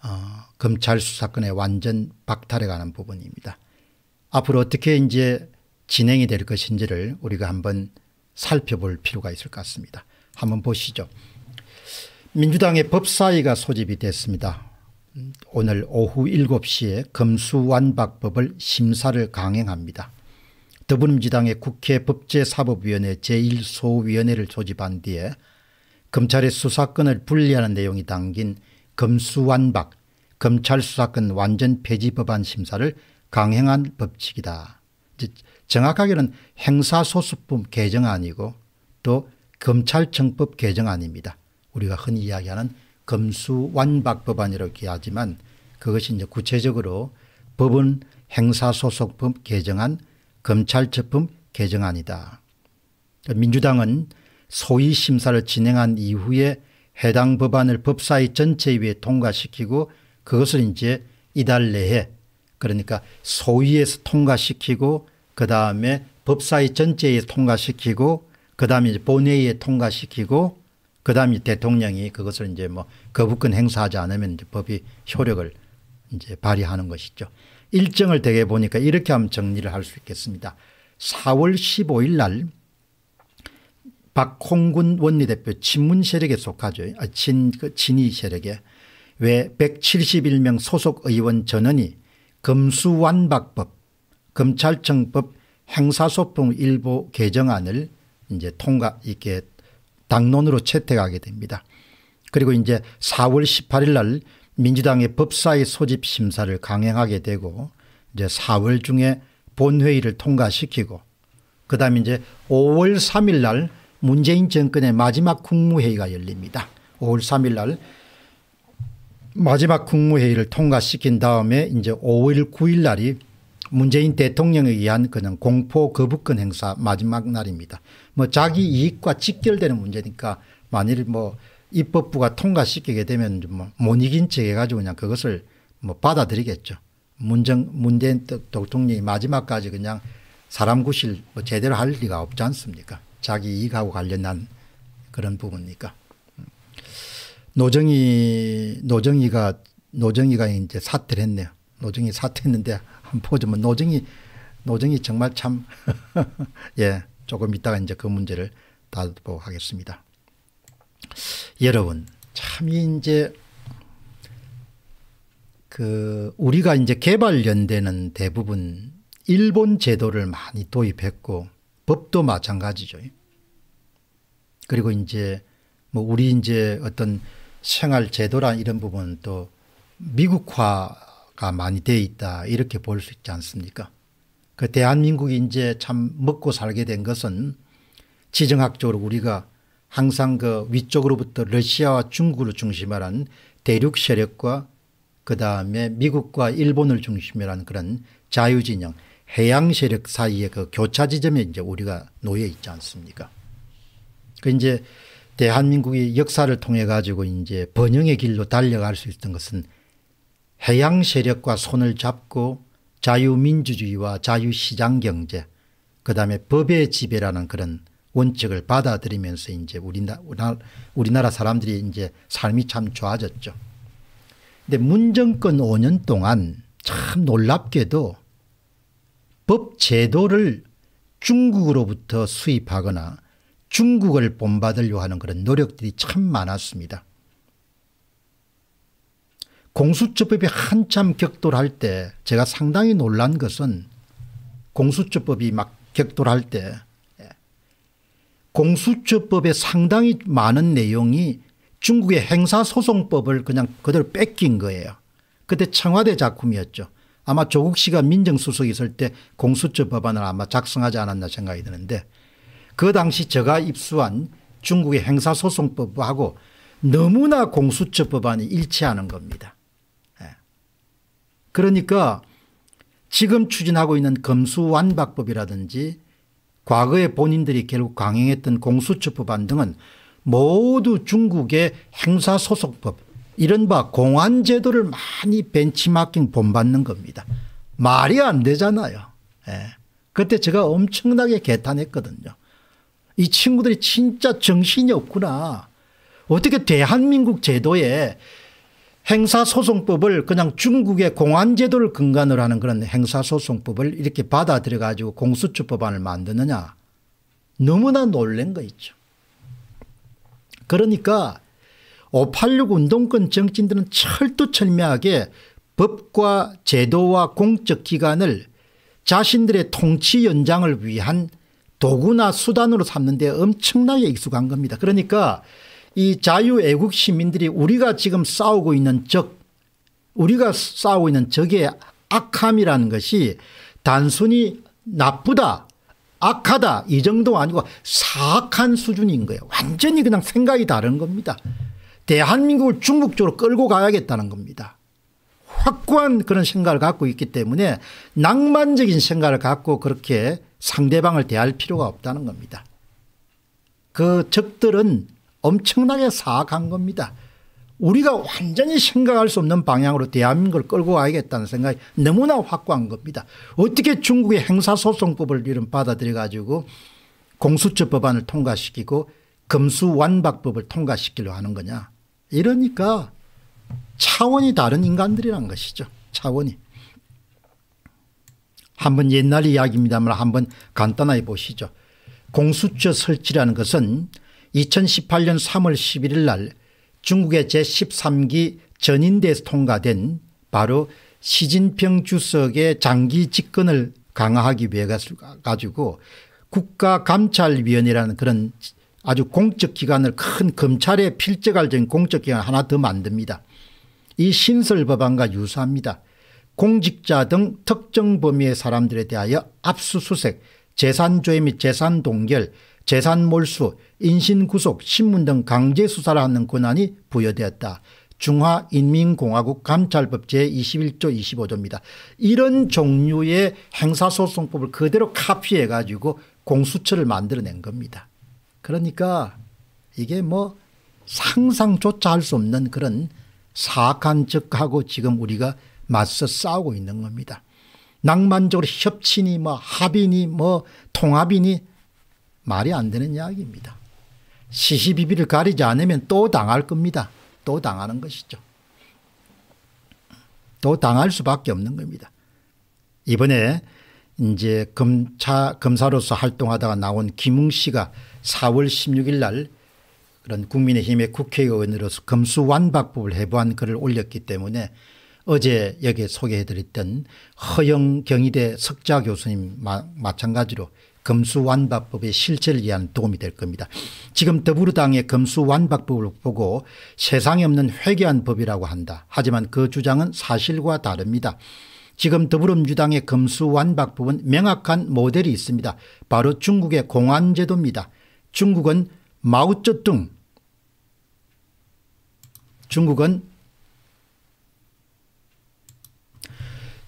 어, 검찰 수사권의 완전 박탈에 관한 부분입니다. 앞으로 어떻게 이제 진행이 될 것인지를 우리가 한번 살펴볼 필요가 있을 것 같습니다. 한번 보시죠. 민주당의 법사위가 소집이 됐습니다. 오늘 오후 7시에 검수완박법을 심사를 강행합니다. 더불어민주당의 국회 법제사법위원회 제1소위원회를 조집한 뒤에 검찰의 수사권을 분리하는 내용이 담긴 검수완박 검찰 수사권 완전 폐지 법안 심사를 강행한 법칙이다. 정확하게는 행사소수품 개정안이고 또 검찰청법 개정안입니다. 우리가 흔히 이야기하는 검수완박법안이라고 하지만 그것이 이제 구체적으로 법은 행사소송법 개정안, 검찰처법 개정안이다. 민주당은 소위 심사를 진행한 이후에 해당 법안을 법사위 전체 위에 통과시키고 그것을 이제 이달 내에 그러니까 소위에서 통과시키고 그 다음에 법사위 전체에 통과시키고 그 다음에 본회의에 통과시키고 그 다음에 대통령이 그것을 이제 뭐 거부권 행사하지 않으면 이제 법이 효력을 이제 발휘하는 것이죠. 일정을 되게 보니까 이렇게 하면 정리를 할 수 있겠습니다. 4월 15일 날 박홍근 원내대표 친문 세력에 속하죠. 아, 진, 그 진위 세력에 왜 171명 소속 의원 전원이 검수완박법 검찰청법 행사소통 일부 개정안을 이제 통과 이렇게 당론으로 채택하게 됩니다. 그리고 이제 4월 18일 날 민주당의 법사위 소집 심사를 강행하게 되고 이제 4월 중에 본회의를 통과시키고 그다음 이제 5월 3일 날 문재인 정권의 마지막 국무회의가 열립니다. 5월 3일 날 마지막 국무회의를 통과시킨 다음에 이제 5월 9일 날이 문재인 대통령에 의한 그는 공포 거부권 행사 마지막 날입니다. 뭐 자기 이익과 직결되는 문제니까 만일 뭐 입법부가 통과시키게 되면 뭐못 이긴 척 해가지고 그냥 그것을 뭐 받아들이겠죠. 문정, 문재인 대통령이 마지막까지 그냥 사람 구실 뭐 제대로 할 리가 없지 않습니까? 자기 이익하고 관련한 그런 부분이니까. 노정이, 노정이가, 노정이가 이제 사퇴를 했네요. 노정이 사퇴했는데 한번 보자면 뭐 노정이 노정이 정말 참 예, 조금 이따가 이제 그 문제를 다뤄보도 하겠습니다. 여러분, 참 이제 그 우리가 이제 개발연대는 대부분 일본 제도를 많이 도입했고 법도 마찬가지죠. 그리고 이제 뭐 우리 이제 어떤 생활 제도란 이런 부분은 또 미국화 가 많이 돼 있다 이렇게 볼 수 있지 않습니까? 그 대한민국이 이제 참 먹고 살게 된 것은 지정학적으로 우리가 항상 그 위쪽으로부터 러시아와 중국을 중심으로 한 대륙 세력과 그 다음에 미국과 일본을 중심으로 한 그런 자유진영 해양 세력 사이의 그 교차 지점에 이제 우리가 놓여 있지 않습니까? 그 이제 대한민국이 역사를 통해 가지고 이제 번영의 길로 달려갈 수 있던 것은 해양 세력과 손을 잡고 자유민주주의와 자유시장경제 그다음에 법의 지배라는 그런 원칙을 받아들이면서 이제 우리나, 우리나라 사람들이 이제 삶이 참 좋아졌죠. 근데 문정권 5년 동안 참 놀랍게도 법 제도를 중국으로부터 수입하거나 중국을 본받으려 고 하는 그런 노력들이 참 많았습니다. 공수처법이 한참 격돌할 때 제가 상당히 놀란 것은 공수처법이 막 격돌할 때 예. 공수처법에 상당히 많은 내용이 중국의 행사소송법을 그냥 그대로 뺏긴 거예요. 그때 청와대 작품이었죠. 아마 조국 씨가 민정수석 이 있을 때 공수처 법안을 아마 작성하지 않았나 생각이 드는데 그 당시 제가 입수한 중국의 행사소송법하고 너무나 공수처 법안이 일치하는 겁니다. 그러니까 지금 추진하고 있는 검수완박법이라든지 과거에 본인들이 결국 강행했던 공수처법안 등은 모두 중국의 행사소속법 이른바 공안제도를 많이 벤치마킹 본받는 겁니다. 말이 안 되잖아요. 예. 그때 제가 엄청나게 개탄했거든요. 이 친구들이 진짜 정신이 없구나. 어떻게 대한민국 제도에 행사소송법을 그냥 중국의 공안제도를 근간으로 하는 그런 행사소송법을 이렇게 받아들여 가지고 공수처법안을 만드느냐 너무나 놀란 거 있죠. 그러니까 586 운동권 정치인들은 철두철미하게 법과 제도와 공적기관을 자신들의 통치 연장을 위한 도구나 수단으로 삼는 데 엄청나게 익숙한 겁니다. 그러니까 이 자유애국 시민들이 우리가 지금 싸우고 있는 적 우리가 싸우고 있는 적의 악함이라는 것이 단순히 나쁘다 악하다 이 정도가 아니고 사악한 수준인 거예요. 완전히 그냥 생각이 다른 겁니다. 대한민국을 중국 쪽으로 끌고 가야겠다는 겁니다. 확고한 그런 생각을 갖고 있기 때문에 낭만적인 생각을 갖고 그렇게 상대방을 대할 필요가 없다는 겁니다. 그 적들은 엄청나게 사악한 겁니다. 우리가 완전히 생각할 수 없는 방향으로 대한민국을 끌고 가야겠다는 생각이 너무나 확고한 겁니다. 어떻게 중국의 행사소송법을 이런 받아들여 가지고 공수처 법안을 통과시키고 금수완박법을 통과시키려 하는 거냐. 이러니까 차원이 다른 인간들이란 것이죠. 차원이. 한번 옛날 이야기입니다만 한번 간단하게 보시죠. 공수처 설치라는 것은 2018년 3월 11일 날 중국의 제13기 전인대에서 통과된 바로 시진핑 주석의 장기 집권을 강화하기 위해 가지고 국가감찰위원회라는 그런 아주 공적기관을 큰 검찰에 필적할 정 공적기관 하나 더 만듭니다. 이 신설법안과 유사합니다. 공직자 등 특정 범위의 사람들에 대하여 압수수색 재산조회 및 재산동결 재산 몰수, 인신구속, 신문 등 강제 수사를 하는 권한이 부여되었다. 중화인민공화국 감찰법 제21조 25조입니다. 이런 종류의 행사소송법을 그대로 카피해 가지고 공수처를 만들어낸 겁니다. 그러니까 이게 뭐 상상조차 할 수 없는 그런 사악한 적하고 지금 우리가 맞서 싸우고 있는 겁니다. 낭만적으로 협치니뭐합의니뭐 통합이니 말이 안 되는 이야기입니다. 시시비비를 가리지 않으면 또 당할 겁니다. 또 당하는 것이죠. 또 당할 수밖에 없는 겁니다. 이번에 이제 검사, 검사로서 활동하다가 나온 김웅 씨가 4월 16일 날 그런 국민의힘의 국회의원으로서 검수완박법을 해부한 글을 올렸기 때문에 어제 여기 소개해드렸던 허영 경희대 석자 교수님 마, 마찬가지로 금수완박법의 실체를 위한 도움이 될 겁니다. 지금 더불어당의 검수완박법을 보고 세상에 없는 회개한 법이라고 한다. 하지만 그 주장은 사실과 다릅니다. 지금 더불어민주당의 검수완박법은 명확한 모델이 있습니다. 바로 중국의 공안제도입니다. 중국은 마오쩌둥 중국은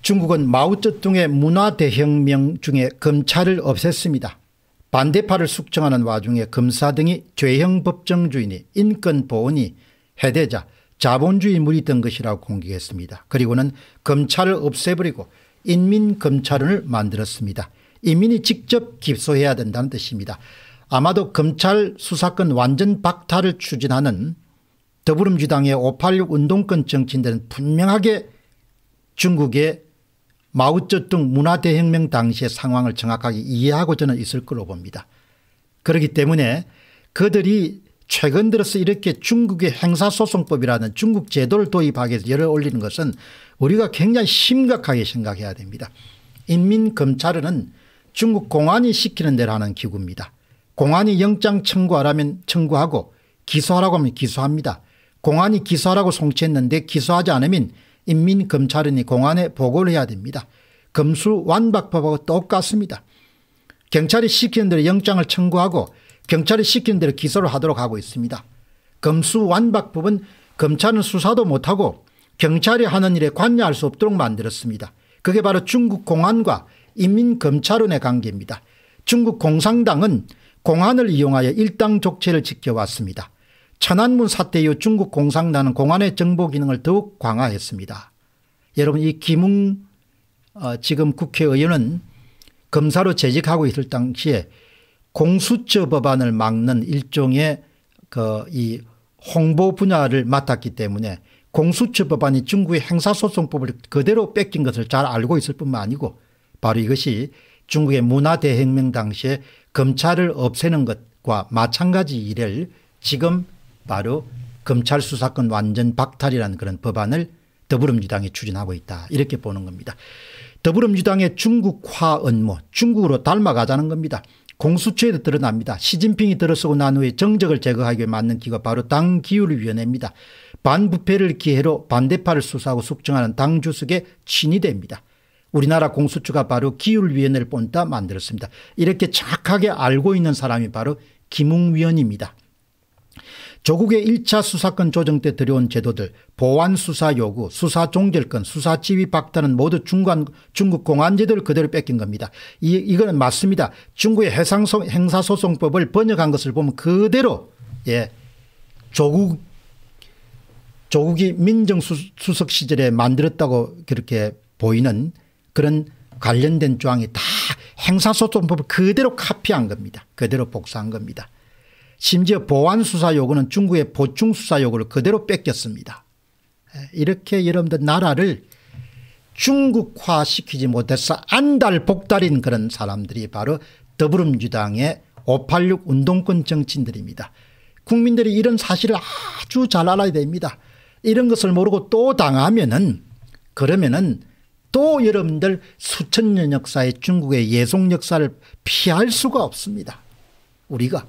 중국은 마오쩌둥의 문화대혁명 중에 검찰을 없앴습니다. 반대파를 숙청하는 와중에 검사 등이 죄형법정주의니 인권보호니 해대자 자본주의 물이던 것이라고 공격했습니다. 그리고는 검찰을 없애버리고 인민검찰원을 만들었습니다. 인민이 직접 기소해야 된다는 뜻입니다. 아마도 검찰 수사권 완전 박탈을 추진하는 더불어민주당의 586 운동권 정치인들은 분명하게 중국의 마우쩌둥 문화대혁명 당시의 상황을 정확하게 이해하고 저는 있을 거로 봅니다. 그렇기 때문에 그들이 최근 들어서 이렇게 중국의 행사소송법이라는 중국 제도를 도입하기 위해서 열을 올리는 것은 우리가 굉장히 심각하게 생각해야 됩니다. 인민검찰은 중국 공안이 시키는 대로 하는 기구입니다. 공안이 영장 청구하라면 청구하고 기소하라고 하면 기소합니다. 공안이 기소하라고 송치했는데 기소하지 않으면 인민검찰원이 공안에 보고를 해야 됩니다. 검수 완박법하고 똑같습니다. 경찰이 시키는 대로 영장을 청구하고 경찰이 시키는 대로 기소를 하도록 하고 있습니다. 검수 완박법은 검찰은 수사도 못하고 경찰이 하는 일에 관여할 수 없도록 만들었습니다. 그게 바로 중국 공안과 인민검찰원의 관계입니다. 중국 공산당은 공안을 이용하여 일당족체를 지켜왔습니다. 천안문 사태 이후 중국 공산당은 공안의 정보 기능을 더욱 강화했습니다. 여러분 이 김웅 어, 지금 국회의원은 검사로 재직하고 있을 당시에 공수처 법안을 막는 일종의 그이 홍보 분야를 맡았기 때문에 공수처 법안이 중국의 행사소송법을 그대로 뺏긴 것을 잘 알고 있을 뿐만 아니고 바로 이것이 중국의 문화대혁명 당시에 검찰을 없애는 것과 마찬가지 일을 지금 바로 검찰 수사권 완전 박탈이라는 그런 법안을 더불어민주당이 추진하고 있다 이렇게 보는 겁니다. 더불어민주당의 중국화 언모 중국으로 닮아가자는 겁니다. 공수처에도 드러납니다. 시진핑이 들어서고 난 후에 정적을 제거하기 위 맞는 기가 바로 당기율위원회입니다. 반부패를 기회로 반대파를 수사하고 숙청하는 당 주석의 친위대입니다. 우리나라 공수처가 바로 기율위원회를 본따 만들었습니다. 이렇게 착하게 알고 있는 사람이 바로 김웅 위원입니다. 조국의 1차 수사권 조정 때 들여온 제도들 보완 수사 요구 수사 종결권 수사 지휘 박탈은 모두 중간, 중국 공안제도를 그대로 뺏긴 겁니다. 이, 이거는 맞습니다. 중국의 해상 행사소송법을 번역한 것을 보면 그대로 예 조국 조국이 민정수석 시절에 만들었다고 그렇게 보이는 그런 관련된 조항이 다 행사소송법을 그대로 카피한 겁니다. 그대로 복사한 겁니다. 심지어 보안수사 요구는 중국의 보충수사 요구를 그대로 뺏겼습니다. 예, 이렇게 여러분들 나라를 중국화시키지 못해서 안달복달인 그런 사람들이 바로 더불어주당의586 운동권 정치인들입니다. 국민들이 이런 사실을 아주 잘 알아야 됩니다. 이런 것을 모르고 또 당하면은 그러면은 또 여러분들 수천 년 역사의 중국의 예속 역사를 피할 수가 없습니다. 우리가.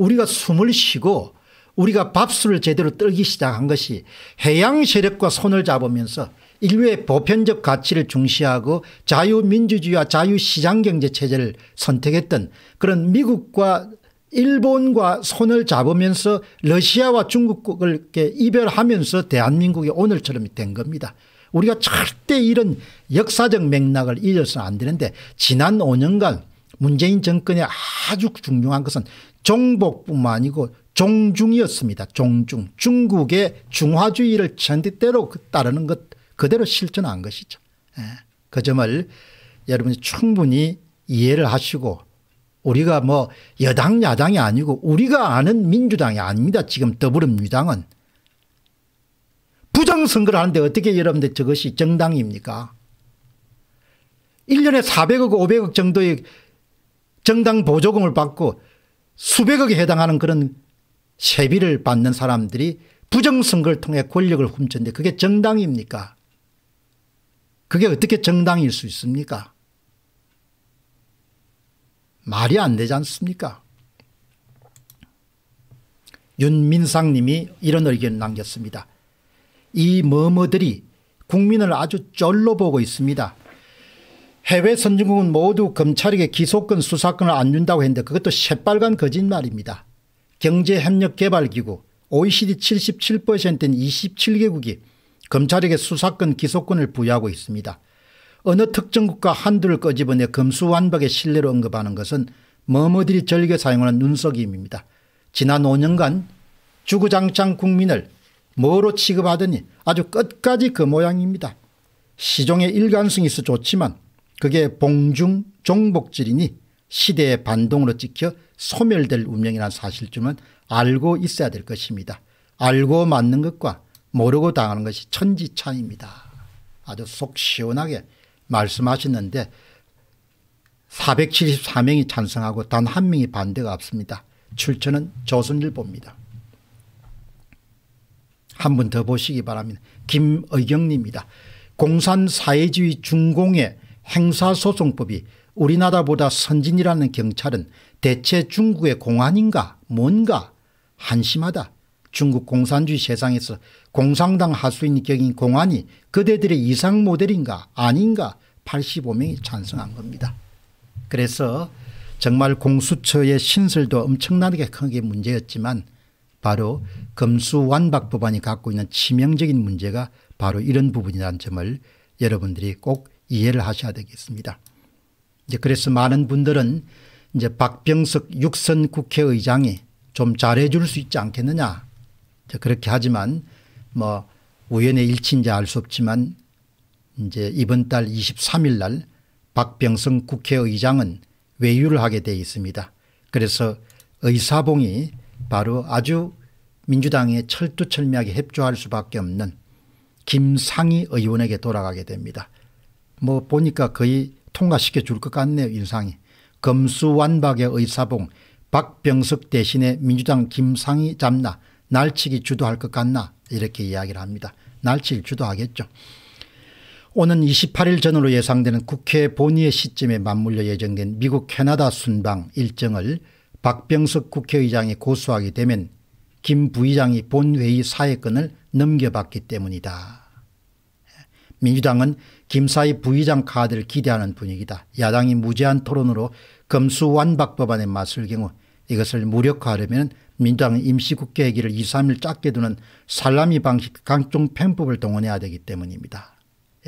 우리가 숨을 쉬고 우리가 밥술을 제대로 떨기 시작한 것이 해양 세력과 손을 잡으면서 인류의 보편적 가치를 중시하고 자유민주주의와 자유시장경제체제를 선택했던 그런 미국과 일본과 손을 잡으면서 러시아와 중국을 이별하면서 대한민국이 오늘처럼 된 겁니다. 우리가 절대 이런 역사적 맥락을 잊어서는 안 되는데 지난 5년간 문재인 정권의 아주 중요한 것은 종복뿐만 아니고 종중이었습니다. 종중. 중국의 중화주의를 전대대로 그 따르는 것 그대로 실천한 것이죠. 예. 그 점을 여러분이 충분히 이해를 하시고 우리가 뭐 여당 야당이 아니고 우리가 아는 민주당이 아닙니다. 지금 더불어민주당은. 부정선거를 하는데 어떻게 여러분들 저것이 정당입니까? 1년에 400억 500억 정도의 정당 보조금을 받고 수백억에 해당하는 그런 세비를 받는 사람들이 부정선거를 통해 권력을 훔쳤는데 그게 정당입니까? 그게 어떻게 정당일 수 있습니까? 말이 안 되지 않습니까? 윤민상 님이 이런 의견을 남겼습니다. 이 머머들이 국민을 아주 쫄로 보고 있습니다. 해외 선진국은 모두 검찰에게 기소권 수사권을 안 준다고 했는데 그것도 새빨간 거짓말입니다. 경제협력개발기구 OECD 77%인 27개국이 검찰에게 수사권 기소권을 부여하고 있습니다. 어느 특정 국가 한두를 꺼집어내 검수완박의 신뢰를 언급하는 것은 머머들이 절개 사용하는 눈속임입니다. 지난 5년간 주구장창 국민을 뭐로 취급하더니 아주 끝까지 그 모양입니다. 시종의 일관성이 있어 좋지만 그게 봉중 종복질이니 시대의 반동으로 찍혀 소멸될 운명이라는 사실쯤은 알고 있어야 될 것입니다. 알고 맞는 것과 모르고 당하는 것이 천지차입니다. 아주 속 시원하게 말씀하셨는데 474명이 찬성하고 단 한 명이 반대가 없습니다. 출처는 조선일보입니다. 한 분 더 보시기 바랍니다. 김의경님입니다. 공산사회주의 중공의 행사소송법이 우리나라보다 선진이라는 경찰은 대체 중국의 공안인가 뭔가 한심하다. 중국 공산주의 세상에서 공상당 하수인격인 공안이 그대들의 이상 모델인가 아닌가 85명이 찬성한 겁니다. 그래서 정말 공수처의 신설도 엄청나게 크게 문제였지만 바로 금수완박 법안이 갖고 있는 치명적인 문제가 바로 이런 부분이라는 점을 여러분들이 꼭 이해를 하셔야 되겠습니다. 이제 그래서 많은 분들은 이제 박병석 육선 국회의장이 좀 잘해줄 수 있지 않겠느냐 그렇게 하지만 뭐 우연의 일치인지 알 수 없지만 이제 이번 달 23일 날 박병성 국회의장은 외유를 하게 돼 있습니다. 그래서 의사봉이 바로 아주 민주당에 철두철미하게 협조할 수밖에 없는 김상희 의원에게 돌아가게 됩니다. 뭐 보니까 거의 통과시켜 줄 것 같네요. 인상이. 검수완박의 의사봉 박병석 대신에 민주당 김상희 잡나 날치기 주도할 것 같나 이렇게 이야기를 합니다. 날치기 주도하겠죠. 오는 28일 전으로 예상되는 국회 본의의 시점에 맞물려 예정된 미국 캐나다 순방 일정을 박병석 국회의장이 고수하게 되면 김 부의장이 본회의 사회권을 넘겨받기 때문이다. 민주당은 김사희 부의장 카드를 기대하는 분위기다. 야당이 무제한 토론으로 검수완박법안에 맞설 경우 이것을 무력화하려면 민주당은 임시국회 기를 2, 3일 짧게 두는 살라미 방식 강종 편법을 동원해야 되기 때문입니다.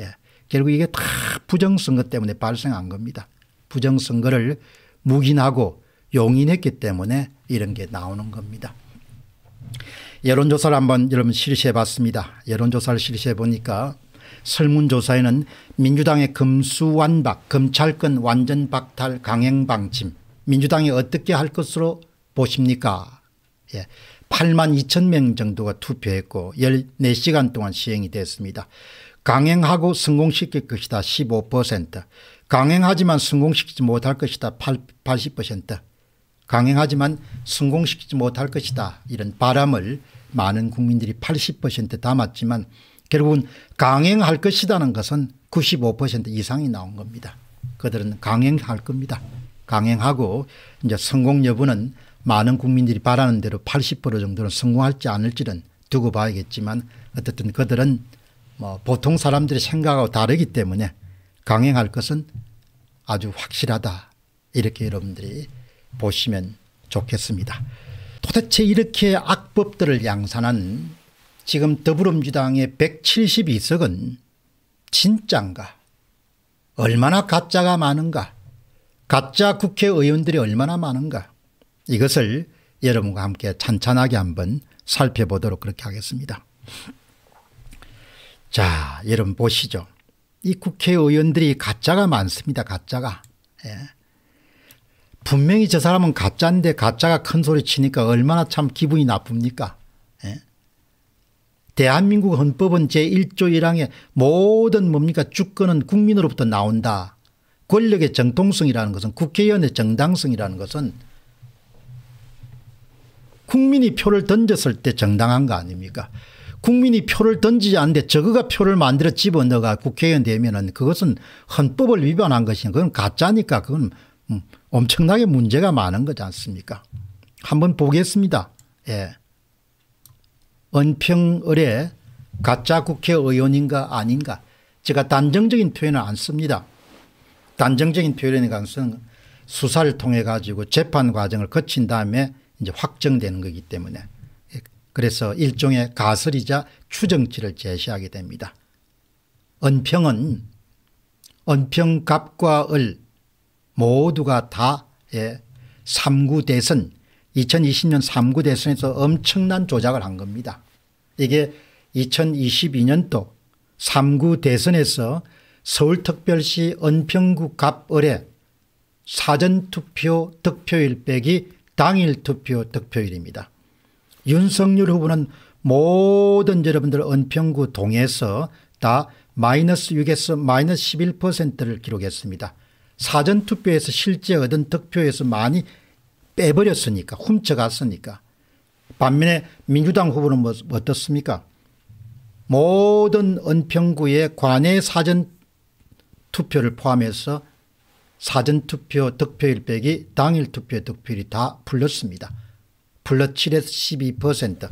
예. 결국 이게 다 부정선거 때문에 발생한 겁니다. 부정선거를 묵인하고 용인했기 때문에 이런 게 나오는 겁니다. 여론조사를 한번 여러분 실시해 봤습니다. 여론조사를 실시해 보니까 설문조사에는 민주당의 금수완박 검찰권 완전 박탈 강행 방침 민주당이 어떻게 할 것으로 보십니까 예. 8만 2천 명 정도가 투표했고 14시간 동안 시행이 됐습니다. 강행하고 성공시킬 것이다 15% 강행하지만 성공시키지 못할 것이다 80% 강행하지만 성공시키지 못할 것이다 이런 바람을 많은 국민들이 80% 담았지만 결국은 강행할 것이라는 것은 95% 이상이 나온 겁니다. 그들은 강행할 겁니다. 강행하고 이제 성공 여부는 많은 국민들이 바라는 대로 80% 정도는 성공할지 않을지는 두고 봐야겠지만 어쨌든 그들은 뭐 보통 사람들의 생각하고 다르기 때문에 강행할 것은 아주 확실하다 이렇게 여러분들이 보시면 좋겠습니다. 도대체 이렇게 악법들을 양산한 지금 더불어민주당의 172석은 진짠가 얼마나 가짜가 많은가 가짜 국회의원들이 얼마나 많은가 이것을 여러분과 함께 찬찬하게 한번 살펴보도록 그렇게 하겠습니다. 자 여러분 보시죠. 이 국회의원들이 가짜가 많습니다. 가짜가. 예. 분명히 저 사람은 가짜인데 가짜가 큰 소리 치니까 얼마나 참 기분이 나쁩니까 대한민국 헌법은 제1조 1항에 모든 뭡니까 주권은 국민으로부터 나온다. 권력의 정통성이라는 것은 국회의원의 정당성이라는 것은 국민이 표를 던졌을 때 정당한 거 아닙니까 국민이 표를 던지지 않는데 저거가 표를 만들어 집어넣어가 국회의원 되면 은 그것은 헌법을 위반한 것이냐 그건 가짜니까 그건 음, 엄청나게 문제가 많은 거지 않습니까 한번 보겠습니다. 예. 은평을의 가짜 국회의원인가 아닌가 제가 단정적인 표현을 안 씁니다. 단정적인 표현의 가능성은 수사를 통해 가지고 재판 과정을 거친 다음에 이제 확정되는 거기 때문에 예, 그래서 일종의 가설이자 추정치를 제시하게 됩니다. 은평은 은평갑과 을 모두가 다 예, 3구 대선 2020년 3구 대선에서 엄청난 조작을 한 겁니다. 이게 2022년도 3구 대선에서 서울특별시 은평구 갑을의 사전투표 득표일 빼기 당일 투표 득표일입니다. 윤석열 후보는 모든 여러분들 은평구 동에서 다 마이너스 6에서 마이너스 11%를 기록했습니다. 사전투표에서 실제 얻은 득표에서 많이 빼버렸으니까 훔쳐갔으니까 반면에 민주당 후보는 뭐 어떻습니까 모든 은평구의 관내 사전 투표를 포함해서 사전투표 득표일 빼기 당일 투표 득표율이 다 풀렸습니다. 플러스 7 12%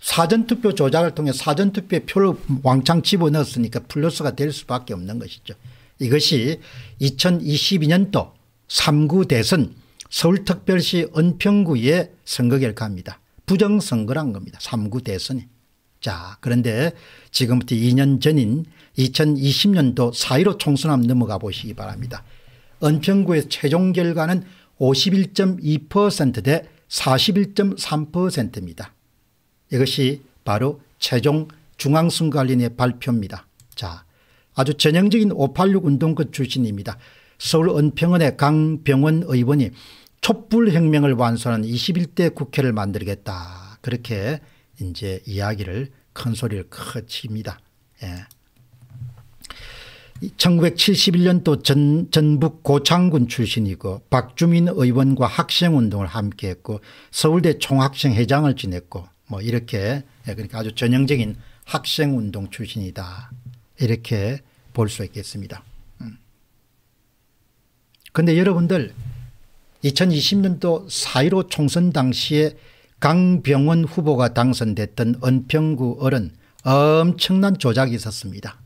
사전투표 조작을 통해 사전투표에 표를 왕창 집어넣었으니까 플러스가 될 수밖에 없는 것이죠. 이것이 2022년도 3구 대선 서울특별시 은평구의 선거 결과입니다. 부정선거란 겁니다. 3구 대선이. 자 그런데 지금부터 2년 전인 2020년도 4.15 총선 함 넘어가 보시기 바랍니다. 은평구의 최종 결과는 51.2%대 41.3%입니다. 이것이 바로 최종 중앙선관리의 발표입니다. 자 아주 전형적인 586 운동권 출신입니다. 서울 은평원의 강병원 의원이 촛불혁명을 완수하는 21대 국회를 만들겠다. 그렇게 이제 이야기를 큰 소리를 커칩니다. 예. 1971년도 전, 전북 고창군 출신이고 박주민 의원과 학생운동을 함께했고 서울대 총학생회장을 지냈고 뭐 이렇게 예, 그러니까 아주 전형적인 학생운동 출신이다 이렇게 볼 수 있겠습니다. 그런데 음. 여러분들 2020년도 4.15 총선 당시에 강병원 후보가 당선됐던 은평구 을은 엄청난 조작이 있었습니다.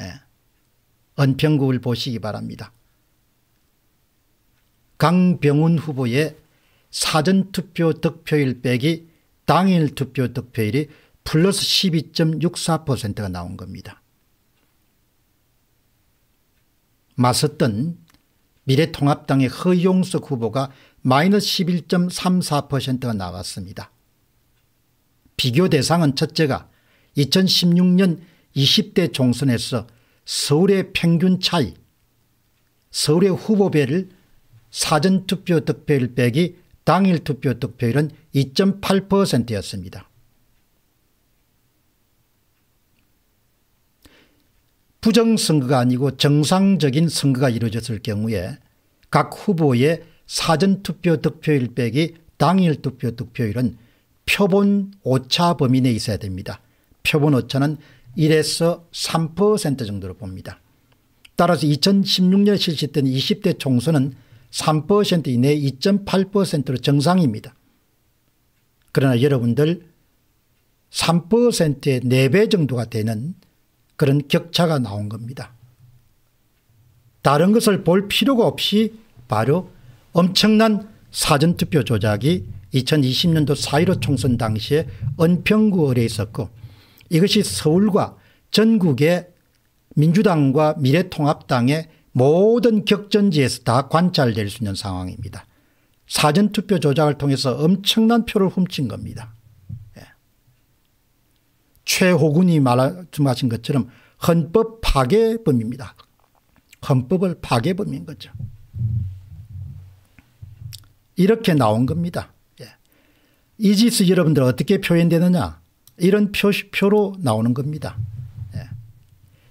예. 은평구를 보시기 바랍니다. 강병훈 후보의 사전투표 득표율 빼기 당일 투표 득표율이 플러스 12.64%가 나온 겁니다. 맞섰던 미래통합당의 허용석 후보가 마이너스 11.34%가 나왔습니다. 비교 대상은 첫째가 2016년 20대 총선에서 서울의 평균 차이 서울의 후보배 사전투표 득표율 빼기 당일 투표 득표율은 2.8%였습니다. 부정선거가 아니고 정상적인 선거가 이루어졌을 경우에 각 후보의 사전투표 득표율 빼기 당일 투표 득표율은 표본 오차 범위 내에 있어야 됩니다. 표본 오차는 1에서 3% 정도로 봅니다. 따라서 2016년 실시된 20대 총선은 3% 이내 2.8%로 정상입니다. 그러나 여러분들 3%의 4배 정도가 되는 그런 격차가 나온 겁니다. 다른 것을 볼 필요가 없이 바로 엄청난 사전투표 조작이 2020년도 4.15 총선 당시에 은평구에 있었고 이것이 서울과 전국의 민주당과 미래통합당의 모든 격전지에서 다 관찰될 수 있는 상황입니다. 사전투표 조작을 통해서 엄청난 표를 훔친 겁니다. 최호군이 말씀하신 것처럼 헌법 파괴범입니다. 헌법을 파괴범인 거죠. 이렇게 나온 겁니다. 예. 이지스 여러분들 어떻게 표현되느냐 이런 표시표로 나오는 겁니다. 예.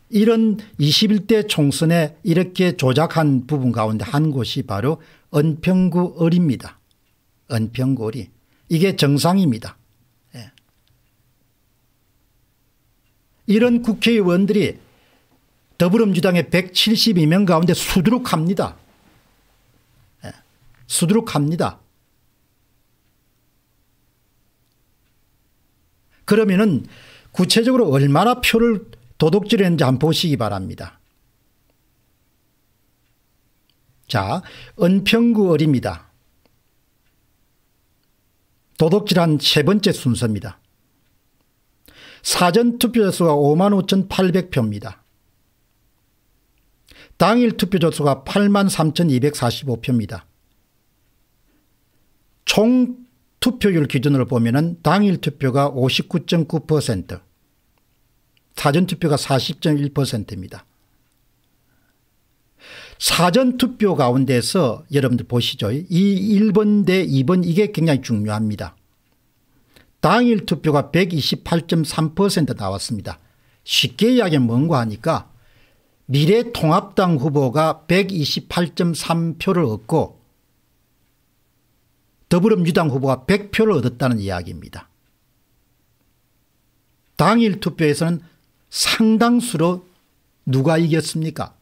이런 21대 총선에 이렇게 조작한 부분 가운데 한 곳이 바로 은평구 을입니다. 은평구 을이. 이게 정상입니다. 이런 국회의원들이 더불어민주당의 172명 가운데 수두룩합니다. 예, 수두룩합니다. 그러면은 구체적으로 얼마나 표를 도둑질했는지 한번 보시기 바랍니다. 자, 은평구 을입니다. 도둑질한 세 번째 순서입니다. 사전 투표조수가 55,800표입니다. 당일 투표조수가 83,245표입니다. 총 투표율 기준으로 보면 당일 투표가 59.9% 사전투표가 40.1%입니다. 사전투표 가운데서 여러분들 보시죠. 이 1번 대 2번 이게 굉장히 중요합니다. 당일 투표가 128.3% 나왔습니다. 쉽게 이야기하면 뭔가 하니까 미래통합당 후보가 128.3표를 얻고 더불어민주당 후보가 100표를 얻었다는 이야기입니다. 당일 투표에서는 상당수로 누가 이겼습니까?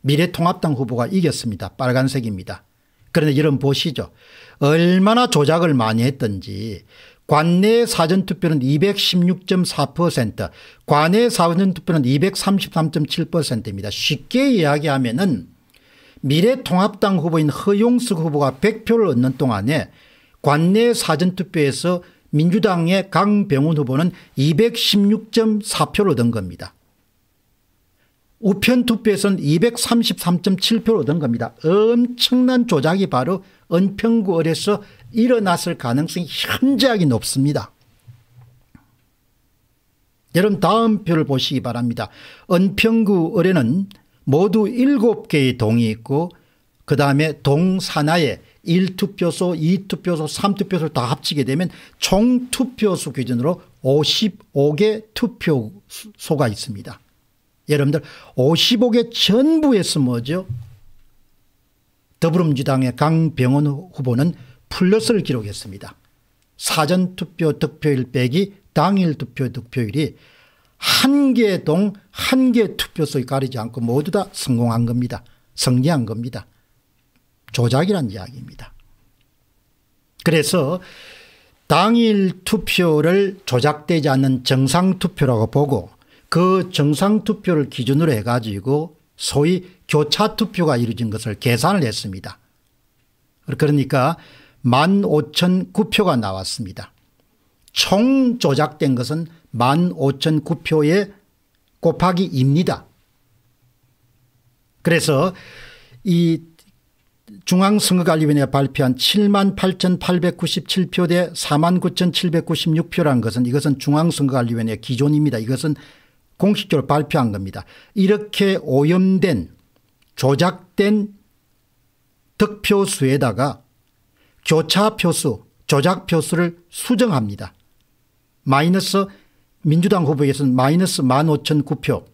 미래통합당 후보가 이겼습니다. 빨간색입니다. 그런데 여러분 보시죠. 얼마나 조작을 많이 했던지 관내 사전투표는 216.4% 관내 사전투표는 233.7%입니다. 쉽게 이야기하면은 미래통합당 후보인 허용숙 후보가 100표를 얻는 동안에 관내 사전투표에서 민주당의 강병훈 후보는 216.4표를 얻은 겁니다. 우편 투표에선 233.7표를 얻은 겁니다. 엄청난 조작이 바로 은평구에서 일어났을 가능성이 현저하게 높습니다. 여러분 다음 표를 보시기 바랍니다. 은평구 을에는 모두 7개의 동이 있고 그 다음에 동산하에 1투표소 2투표소 3투표소를 다 합치게 되면 총투표수 기준으로 55개 투표소가 있습니다. 여러분들 55개 전부에서 뭐죠? 더불어민주당의 강병원 후보는 플러스를 기록했습니다. 사전투표 득표일 빼기 당일 투표 득표율이 한 개동한 개 투표소에 가리지 않고 모두 다 성공한 겁니다. 성리한 겁니다. 조작이란 이야기입니다. 그래서 당일 투표를 조작되지 않는 정상투표라고 보고 그 정상 투표를 기준으로 해가지고 소위 교차 투표가 이루어진 것을 계산을 했습니다. 그러니까 15,009표가 나왔습니다. 총 조작된 것은 15,009표의 곱하기 입니다 그래서 이 중앙선거관리위원회가 발표한 7만 8,897표 대 4만 9,796표란 것은 이것은 중앙선거관리위원회 기존입니다. 이것은 공식적으로 발표한 겁니다. 이렇게 오염된 조작된 득표수에다가 교차표수 조작표수를 수정합니다. 마이너스 민주당 후보에서는 마이너스 15,009표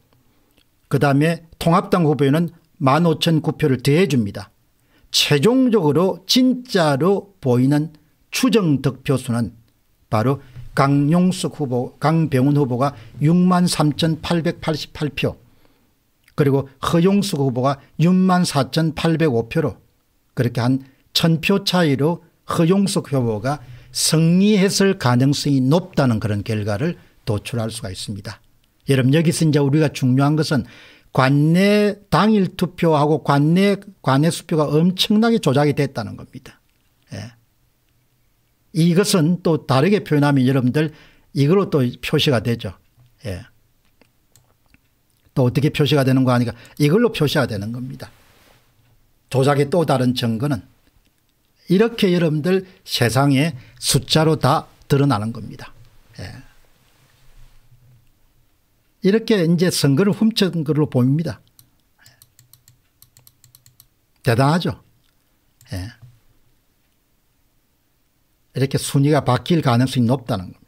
그 다음에 통합당 후보에는 15,009표를 더해줍니다. 최종적으로 진짜로 보이는 추정 득표수는 바로 강용숙 후보 강병훈 후보가 6만 3,888표 그리고 허용숙 후보가 6만 4,805표로 그렇게 한 1000표 차이로 허용숙 후보가 승리했을 가능성이 높다는 그런 결과를 도출할 수가 있습니다. 여러분 여기서 이제 우리가 중요한 것은 관내 당일 투표하고 관내 관내 수표가 엄청나게 조작이 됐다는 겁니다. 예. 이것은 또 다르게 표현하면 여러분들 이걸로 또 표시가 되죠. 예. 또 어떻게 표시가 되는 거 아니까 이걸로 표시가 되는 겁니다. 조작의 또 다른 증거는 이렇게 여러분들 세상에 숫자로 다 드러나는 겁니다. 예. 이렇게 이제 선거를 훔친 걸로 보입니다. 예. 대단하죠. 예. 이렇게 순위가 바뀔 가능성이 높다는 겁니다.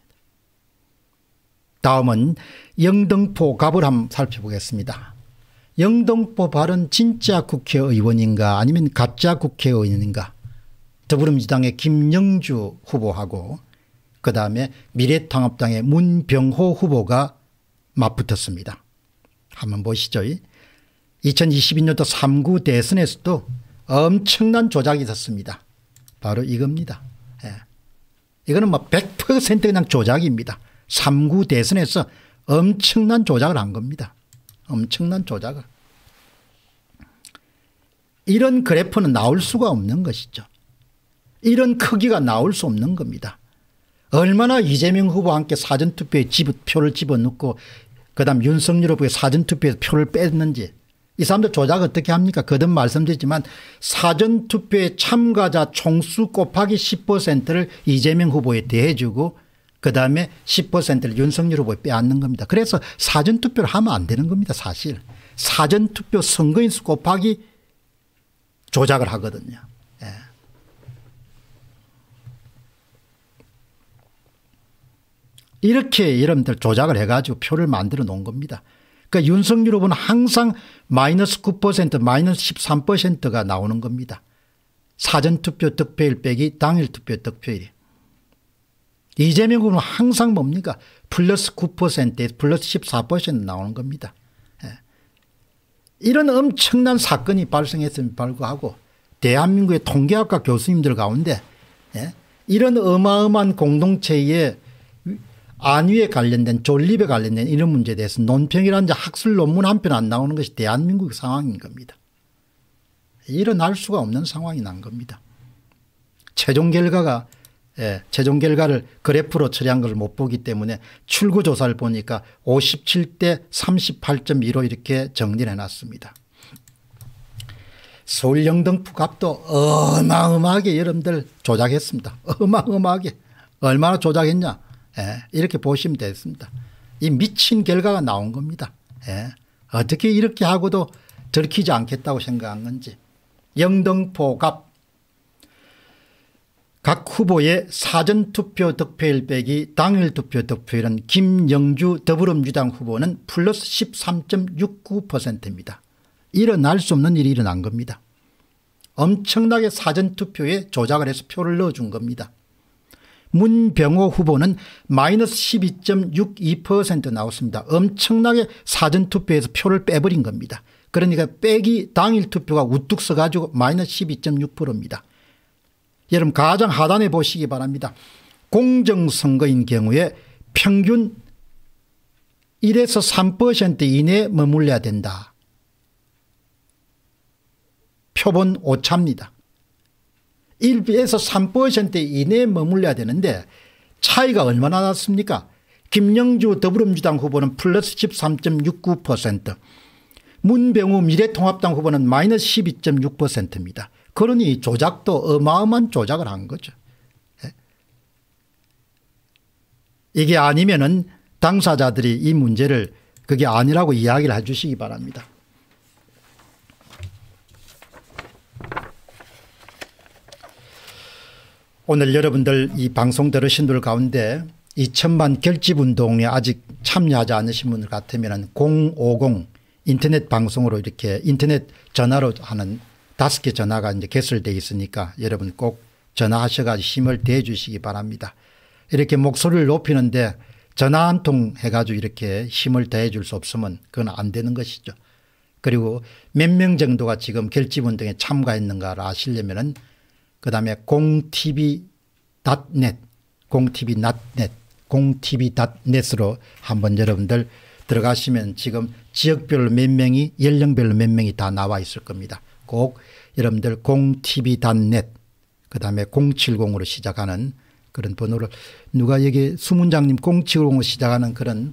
다음은 영등포 갑을 한번 살펴보겠습니다. 영등포 발은 진짜 국회의원인가 아니면 가짜 국회의원인가 더불어민주당의 김영주 후보하고 그다음에 미래통합당의 문병호 후보가 맞붙었습니다. 한번 보시죠. 2022년도 3구 대선에서도 엄청난 조작이 있었습니다. 바로 이겁니다. 이거는 뭐 100% 그냥 조작입니다. 3구 대선에서 엄청난 조작을 한 겁니다. 엄청난 조작을. 이런 그래프는 나올 수가 없는 것이죠. 이런 크기가 나올 수 없는 겁니다. 얼마나 이재명 후보와 함께 사전투표에 집, 표를 집어넣고 그 다음 윤석열 후보의 사전투표에서 표를 뺐는지 이 사람들 조작 어떻게 합니까? 거듭 말씀드리지만 사전투표에 참가자 총수 곱하기 10%를 이재명 후보에 대해주고 그다음에 10%를 윤석열 후보에 빼앗는 겁니다. 그래서 사전투표를 하면 안 되는 겁니다. 사실. 사전투표 선거인수 곱하기 조작을 하거든요. 예. 이렇게 여러분들 조작을 해가지고 표를 만들어 놓은 겁니다. 그러니까 윤석열 후보는 항상 마이너스 9% 마이너스 13%가 나오는 겁니다. 사전투표 득표일 빼기 당일 투표 득표일이 이재명 후보는 항상 뭡니까 플러스 9%에 플러스 14% 나오는 겁니다. 예. 이런 엄청난 사건이 발생했음에 불구하고 대한민국의 통계학과 교수님들 가운데 예. 이런 어마어마한 공동체의 안위에 관련된 존립에 관련된 이런 문제에 대해서 논평이라는 학술 논문 한 편 안 나오는 것이 대한민국 상황인 겁니다. 일어날 수가 없는 상황이 난 겁니다. 최종 결과가 예, 최종 결과를 그래프로 처리한 것못 보기 때문에 출구 조사를 보니까 57대 38.1로 이렇게 정리를 해놨습니다. 서울 영등포 값도 어마어마하게 여러분들 조작했습니다. 어마어마하게. 얼마나 조작했냐. 예, 이렇게 보시면 되겠습니다. 이 미친 결과가 나온 겁니다. 예, 어떻게 이렇게 하고도 들키지 않겠다고 생각한 건지. 영등포갑 각 후보의 사전투표 득표일 빼기 당일 투표 득표율은 김영주 더불어민주당 후보는 플러스 13.69%입니다. 일어날 수 없는 일이 일어난 겁니다. 엄청나게 사전투표에 조작을 해서 표를 넣어준 겁니다. 문병호 후보는 마이너스 12.62% 나왔습니다. 엄청나게 사전투표에서 표를 빼버린 겁니다. 그러니까 빼기 당일 투표가 우뚝 서가지고 마이너스 12.6%입니다. 여러분 가장 하단에 보시기 바랍니다. 공정선거인 경우에 평균 1에서 3% 이내에 머물려야 된다. 표본 오차입니다. 1에서 3% 이내에 머물려야 되는데 차이가 얼마나 났습니까 김영주 더불어민주당 후보는 플러스 13.69% 문병우 미래통합당 후보는 마이너스 12.6%입니다. 그러니 조작도 어마어마한 조작을 한 거죠. 예. 이게 아니면 은 당사자들이 이 문제를 그게 아니라고 이야기를 해 주시기 바랍니다. 오늘 여러분들 이 방송 들으신 분 가운데 2 천만 결집운동에 아직 참여하지 않으신 분들 같으면 050 인터넷 방송으로 이렇게 인터넷 전화로 하는 다섯 개 전화가 이제 개설되어 있으니까 여러분 꼭 전화하셔가지고 힘을 대해 주시기 바랍니다. 이렇게 목소리를 높이는데 전화 한 통 해가지고 이렇게 힘을 대해 줄 수 없으면 그건 안 되는 것이죠. 그리고 몇 명 정도가 지금 결집운동에 참가했는가를 아시려면 그 다음에 공tv.net, 공tv.net, 공tv.net으로 한번 여러분들 들어가시면 지금 지역별로 몇 명이 연령별로 몇 명이 다 나와 있을 겁니다. 꼭 여러분들 공tv.net 그 다음에 070으로 시작하는 그런 번호를 누가 여기 수문장님 070으로 시작하는 그런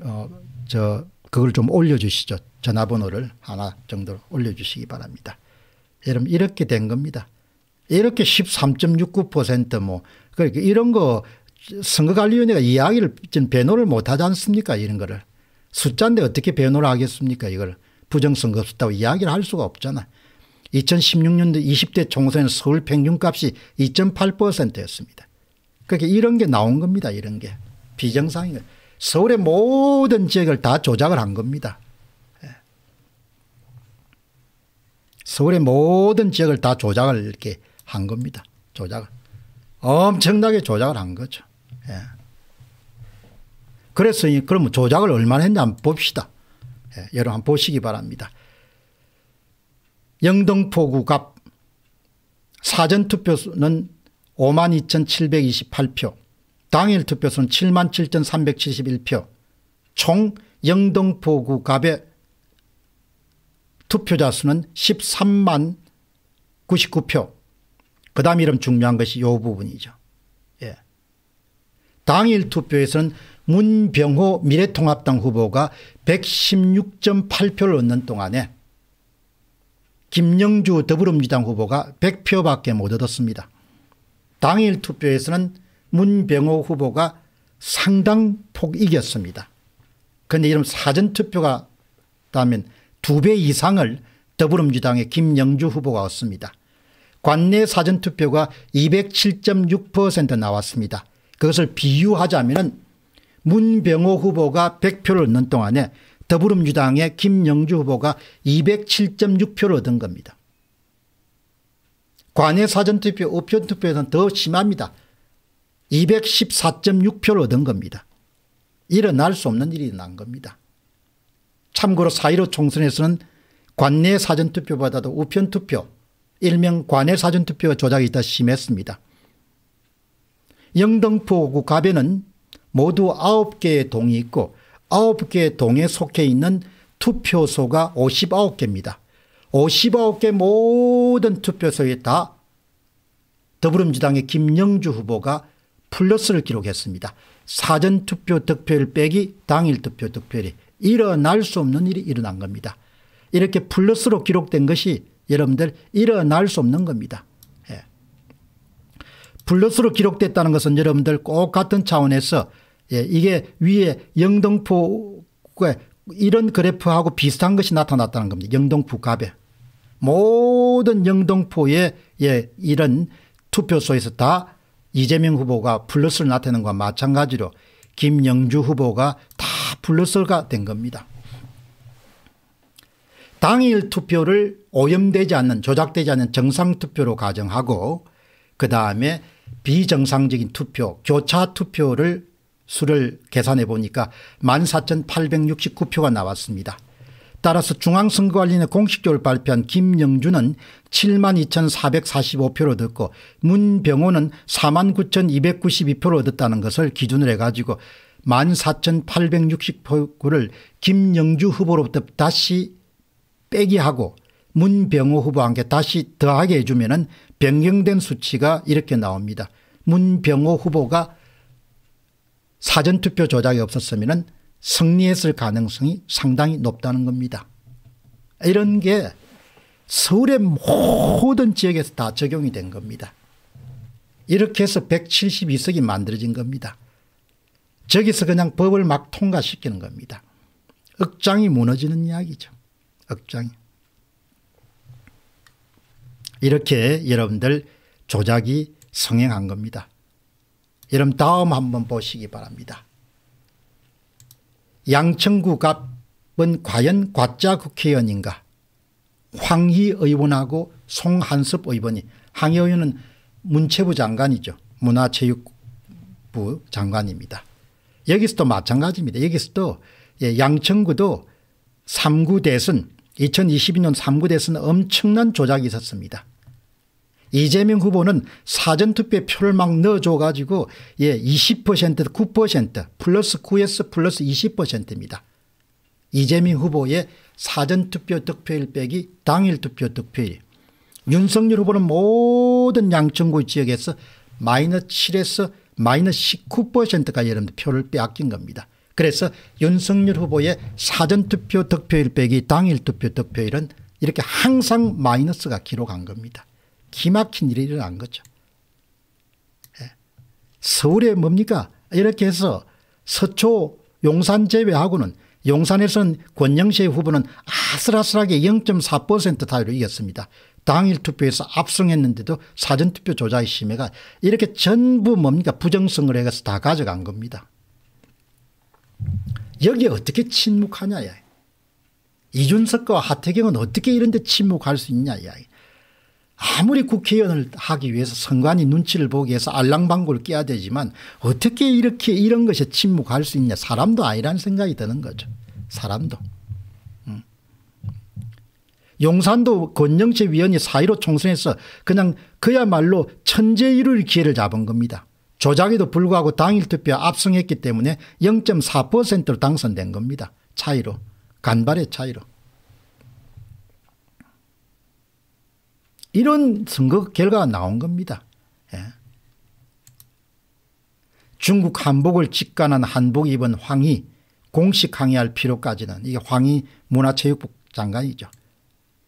어저 그걸 좀 올려주시죠. 전화번호를 하나 정도 올려주시기 바랍니다. 여러분 이렇게 된 겁니다. 이렇게 13.69%뭐 그러니 이런 거 선거관리위원회가 이야기를 변호를 못 하지 않습니까 이런 거를 숫자인데 어떻게 변호를 하겠습니까 이걸 부정선거 없다고 이야기를 할 수가 없잖아 2016년도 20대 총선 서울 평균값이 2.8%였습니다 그러니 이런 게 나온 겁니다 이런 게 비정상인 거 서울의 모든 지역을 다 조작을 한 겁니다 예. 서울의 모든 지역을 다 조작을 이렇게 한 겁니다. 조작을. 엄청나게 조작을 한 거죠. 예. 그래서 그러면 조작을 얼마나 했냐 한번 봅시다. 예. 여러분 한번 보시기 바랍니다. 영등포구 갑 사전투표수는 52,728표 당일 투표수는 77,371표 총 영등포구 갑의 투표자 수는 13만 99표 그 다음 이름 중요한 것이 요 부분이죠. 예. 당일 투표에서는 문병호 미래통합당 후보가 116.8표를 얻는 동안에 김영주 더불어민주당 후보가 100표밖에 못 얻었습니다. 당일 투표에서는 문병호 후보가 상당폭 이겼습니다. 그런데 이런 사전투표가 다면 두 배 이상을 더불어민주당의 김영주 후보가 얻습니다. 관내 사전투표가 207.6% 나왔습니다. 그것을 비유하자면 문병호 후보가 100표를 얻는 동안에 더불어민주당의 김영주 후보가 207.6표를 얻은 겁니다. 관내 사전투표, 우편투표에서는 더 심합니다. 214.6표를 얻은 겁니다. 일어날 수 없는 일이 난 겁니다. 참고로 4.15 총선에서는 관내 사전투표보다도 우편투표 일명 관외 사전투표 조작이 있다 심했습니다. 영등포구 가변은 모두 9개의 동이 있고 9개의 동에 속해 있는 투표소가 59개입니다. 59개 모든 투표소에 다 더불어민주당의 김영주 후보가 플러스를 기록했습니다. 사전투표 득표율 빼기 당일 투표 득표율이 일어날 수 없는 일이 일어난 겁니다. 이렇게 플러스로 기록된 것이 여러분들 일어날 수 없는 겁니다. 예. 블러스로 기록됐다는 것은 여러분들 꼭 같은 차원에서 예, 이게 위에 영등포에 그러니까 이런 그래프하고 비슷한 것이 나타났다는 겁니다. 영등포 갑에. 모든 영등포의 예, 이런 투표소에서 다 이재명 후보가 플러스를 나타내는 것과 마찬가지로 김영주 후보가 다 플러스가 된 겁니다. 당일 투표를 오염되지 않는 조작되지 않는 정상 투표로 가정하고 그다음에 비정상적인 투표 교차 투표를 수를 계산해 보니까 14,869표가 나왔습니다. 따라서 중앙선거관리는 공식적으로 발표한 김영준은 72,445표를 얻었고 문병호는 49,292표를 얻었다는 것을 기준으로 해가지고 14,869표를 김영주 후보로부터 다시 빼기 하고 문병호 후보한테 다시 더하게 해주면 은 변경된 수치가 이렇게 나옵니다. 문병호 후보가 사전투표 조작이 없었으면 승리했을 가능성이 상당히 높다는 겁니다. 이런 게 서울의 모든 지역에서 다 적용이 된 겁니다. 이렇게 해서 172석이 만들어진 겁니다. 저기서 그냥 법을 막 통과시키는 겁니다. 억장이 무너지는 이야기죠. 억장. 이렇게 여러분들 조작이 성행한 겁니다. 여러분 다음 한번 보시기 바랍니다. 양천구 갑은 과연 과짜 국회의원인가? 황희 의원하고 송한섭 의원이 황희 의원은 문체부 장관이죠. 문화체육부 장관입니다. 여기서도 마찬가지입니다. 여기서도 예, 양천구도 3구 대선 2022년 3구 대선 엄청난 조작이 있었습니다. 이재명 후보는 사전투표에 표를 막 넣어줘 가지고 예20% 9% 플러스 9에 플러스 20%입니다. 이재명 후보의 사전투표 득표일 빼기 당일 투표 득표일 윤석열 후보는 모든 양천구 지역에서 마이너 7에서 마이너1 9까 여러분들 표를 빼앗긴 겁니다. 그래서 윤석열 후보의 사전투표 득표일 빼기 당일 투표 득표일은 이렇게 항상 마이너스가 기록한 겁니다. 기막힌 일이 일어난 거죠. 예. 서울에 뭡니까 이렇게 해서 서초 용산 제외하고는 용산에서는 권영세 후보는 아슬아슬하게 0.4% 타율로 이겼습니다. 당일 투표에서 압승했는데도 사전투표 조작의 심해가 이렇게 전부 뭡니까 부정선거 해서 다 가져간 겁니다. 여기에 어떻게 침묵하냐 야. 이준석과 하태경은 어떻게 이런 데 침묵할 수 있냐 야. 아무리 국회의원을 하기 위해서 선관위 눈치를 보기 위해서 알랑방구를 껴야 되지만 어떻게 이렇게 이런 것에 침묵할 수 있냐 사람도 아니라는 생각이 드는 거죠. 사람도. 음. 용산도 권영채 위원이 사1로 총선에서 그냥 그야말로 천재일을 기회를 잡은 겁니다. 조작에도 불구하고 당일 투표 압승했기 때문에 0.4%로 당선된 겁니다. 차이로 간발의 차이로. 이런 선거 결과가 나온 겁니다. 예. 중국 한복을 직관한 한복 입은 황희 공식 항의할 필요까지는 이게 황희 문화체육부 장관이죠.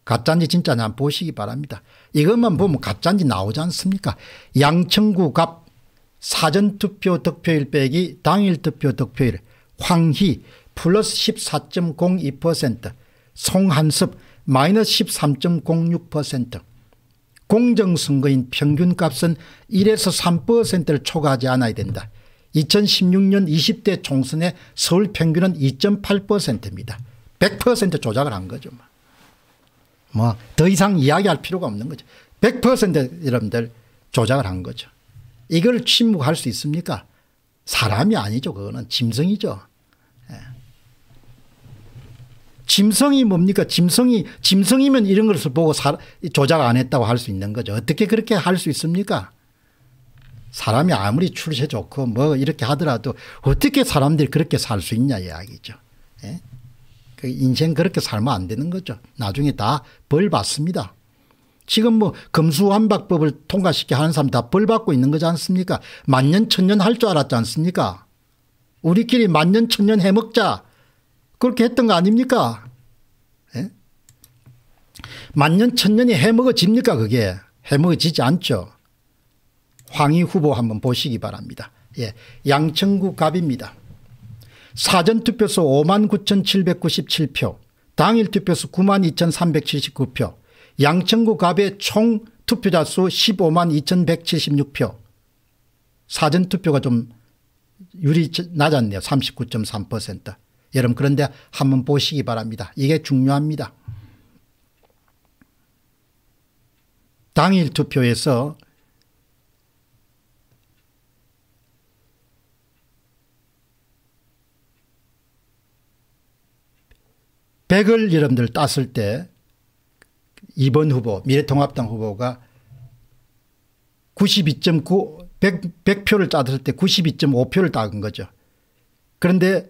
가짜인지 진짜냐 보시기 바랍니다. 이것만 보면 가짜인지 나오지 않습니까? 양천구 갑 사전투표 득표일 빼기 당일투표 득표일 황희 플러스 14.02% 송한섭 마이너스 13.06% 공정선거인 평균값은 1에서 3%를 초과하지 않아야 된다. 2016년 20대 총선의 서울 평균은 2.8%입니다. 100% 조작을 한 거죠. 뭐더 뭐, 이상 이야기할 필요가 없는 거죠. 100% 여러분들 조작을 한 거죠. 이걸 침묵할 수 있습니까? 사람이 아니죠. 그거는 짐승이죠. 예. 짐승이 뭡니까? 짐승이 짐승이면 이런 것을 보고 사, 조작 안 했다고 할 수 있는 거죠. 어떻게 그렇게 할 수 있습니까? 사람이 아무리 출세 좋고 뭐 이렇게 하더라도 어떻게 사람들이 그렇게 살 수 있냐 이야기죠. 예? 그 인생 그렇게 살면 안 되는 거죠. 나중에 다 벌 받습니다. 지금 뭐 금수환박법을 통과시켜 하는 사람 다 벌 받고 있는 거지 않습니까 만년 천년 할 줄 알았지 않습니까 우리끼리 만년 천년 해먹자 그렇게 했던 거 아닙니까 예? 만년 천년이 해먹어집니까 그게 해먹어지지 않죠 황희 후보 한번 보시기 바랍니다 예, 양천구 갑입니다 사전투표수 59,797표 당일투표수 92,379표 양천구 갑의 총 투표자 수 15만 2176표 사전투표가 좀 유리 낮았네요. 39.3% 여러분 그런데 한번 보시기 바랍니다. 이게 중요합니다. 당일 투표에서 1 0 0을 여러분들 땄을 때 이번 후보 미래통합당 후보가 92.9 100, 100표를 따졌을 때 92.5표를 따은 거죠. 그런데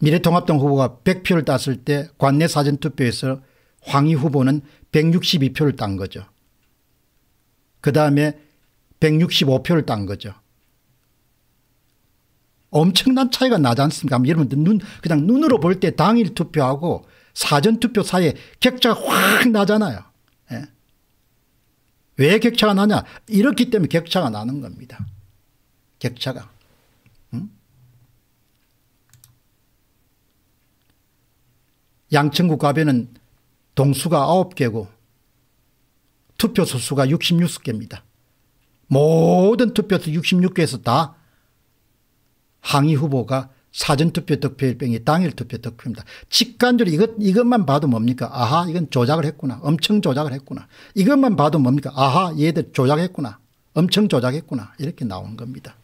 미래통합당 후보가 100표를 땄을 때 관내 사전투표에서 황희 후보는 162표를 딴 거죠. 그 다음에 165표를 딴 거죠. 엄청난 차이가 나지 않습니까? 여러분 들눈 그냥 눈으로 볼 때 당일 투표하고 사전투표 사이에 격차가 확 나잖아요. 예. 왜 격차가 나냐? 이렇기 때문에 격차가 나는 겁니다. 격차가. 응? 양천구 가변은 동수가 9개고 투표소 수가 66개입니다. 모든 투표소 66개에서 다 항의 후보가 사전투표 득표일병이 당일투표 득표입니다. 직관적으로 이것, 이것만 봐도 뭡니까? 아하, 이건 조작을 했구나. 엄청 조작을 했구나. 이것만 봐도 뭡니까? 아하, 얘들 조작했구나. 엄청 조작했구나. 이렇게 나온 겁니다.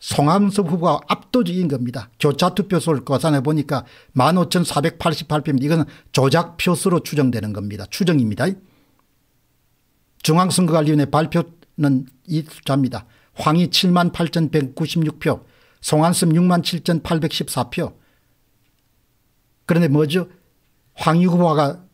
송암섭 후보가 압도적인 겁니다. 교차투표수를 거산해 보니까 15,488표입니다. 이건 조작표수로 추정되는 겁니다. 추정입니다. 중앙선거관리위원회 발표는 이 숫자입니다. 황희 7 8,196표, 송한섭 6만 7,814표. 그런데 뭐죠? 황유 후보가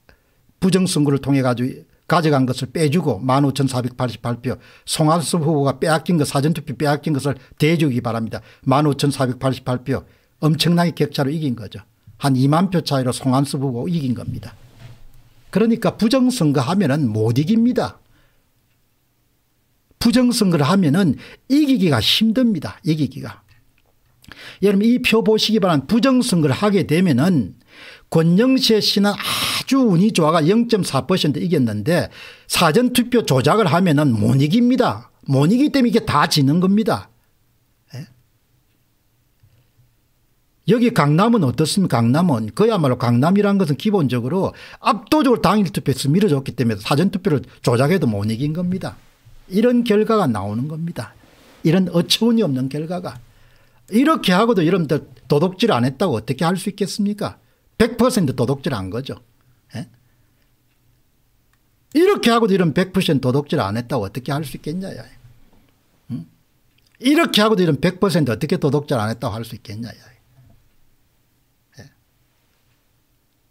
부정선거를 통해 가지고 가져간 것을 빼주고 15,488표 송한섭 후보가 빼앗긴 것 사전투표 빼앗긴 것을 대주기 바랍니다. 15,488표 엄청나게 격차로 이긴 거죠. 한 2만 표 차이로 송한수 후보 이긴 겁니다. 그러니까 부정선거 하면은 못 이깁니다. 부정선거를 하면은 이기기가 힘듭니다. 이기기가. 여러분 이 표 보시기 바란 부정선거를 하게 되면은 권영세 씨는 아주 운이 좋아가 0.4% 이겼는데 사전투표 조작을 하면은 못 이깁니다. 못 이기 때문에 이게 다 지는 겁니다. 예? 여기 강남은 어떻습니까? 강남은 그야말로 강남이라는 것은 기본적으로 압도적으로 당일 투표에서 밀어줬기 때문에 사전투표를 조작해도 못 이긴 겁니다. 이런 결과가 나오는 겁니다. 이런 어처구니 없는 결과가. 이렇게 하고도 여러분들 도덕질안 했다고 어떻게 할 수 있겠습니까? 100%도덕질한 거죠. 예? 이렇게 하고도 이런 100%도덕질안 했다고 어떻게 할 수 있겠냐. 야. 예? 음? 이렇게 하고도 이런 100% 어떻게 도덕질안 했다고 할 수 있겠냐. 야. 예?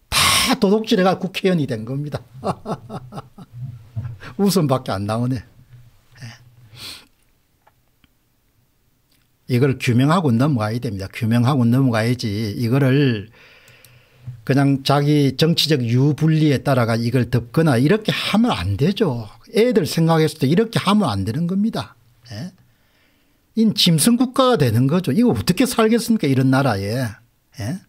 다도덕질해가 국회의원이 된 겁니다. 웃음밖에 안 나오네. 이걸 규명하고 넘어가야 됩니다. 규명하고 넘어가야지 이거를 그냥 자기 정치적 유불리에 따라가 이걸 덮거나 이렇게 하면 안 되죠. 애들 생각했을 때 이렇게 하면 안 되는 겁니다. 예? 인 짐승 국가가 되는 거죠. 이거 어떻게 살겠습니까? 이런 나라에. 예?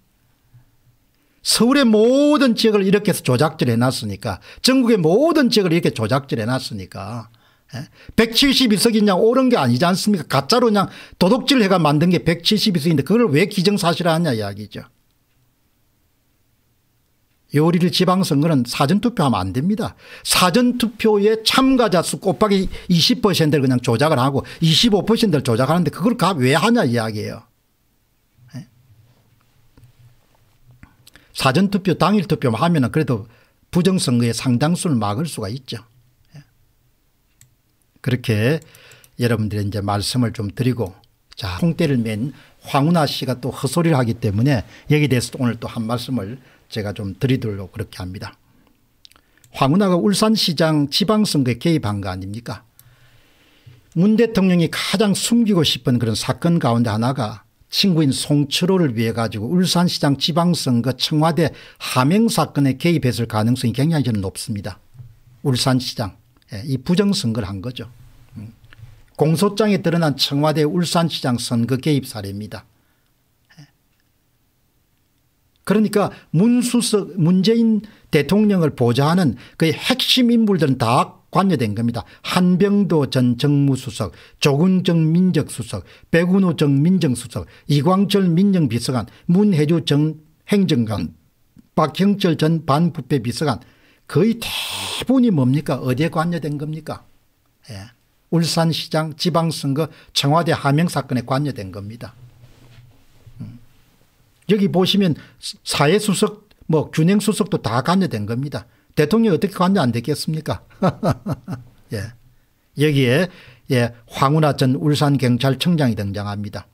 서울의 모든 지역을 이렇게 해서 조작질 해놨으니까 전국의 모든 지역을 이렇게 조작질 해놨으니까 172석이 예? 그냥 옳은 게 아니지 않습니까 가짜로 그냥 도둑질 해가 만든 게 172석인데 그걸 왜 기정사실화하냐 이야기죠. 요리를 지방선거는 사전투표하면 안 됩니다. 사전투표에 참가자 수 곱하기 20%를 그냥 조작을 하고 25%를 조작하는데 그걸 왜 하냐 이야기예요. 예? 사전투표 당일투표만 하면 그래도 부정선거의 상당수를 막을 수가 있죠. 그렇게 여러분들의 이제 말씀을 좀 드리고 자, 홍대를 맨 황운하 씨가 또 헛소리를 하기 때문에 여기에 대해서 오늘 또 한 말씀을 제가 좀 드리도록 그렇게 합니다. 황운하가 울산시장 지방선거에 개입한 거 아닙니까? 문 대통령이 가장 숨기고 싶은 그런 사건 가운데 하나가 친구인 송철호를 위해 가지고 울산시장 지방선거 청와대 하명 사건에 개입했을 가능성이 굉장히 높습니다. 울산시장 예, 이 부정선거를 한 거죠. 음. 공소장에 드러난 청와대 울산시장 선거 개입 사례입니다. 예. 그러니까 문수석 문재인 대통령을 보좌하는 그의 핵심 인물들은 다 관여된 겁니다. 한병도 전 정무수석 조근정 민정수석 백운호 전 민정수석 이광철 민정비서관 문혜주 전 행정관 박형철 전 반부패 비서관 거의 대부분이 뭡니까? 어디에 관여된 겁니까? 예. 울산시장 지방선거 청와대 하명 사건에 관여된 겁니다. 음. 여기 보시면 사회수석, 뭐 균형수석도 다 관여된 겁니다. 대통령이 어떻게 관여 안 됐겠습니까? 예. 여기에 예, 황운하 전 울산경찰청장이 등장합니다.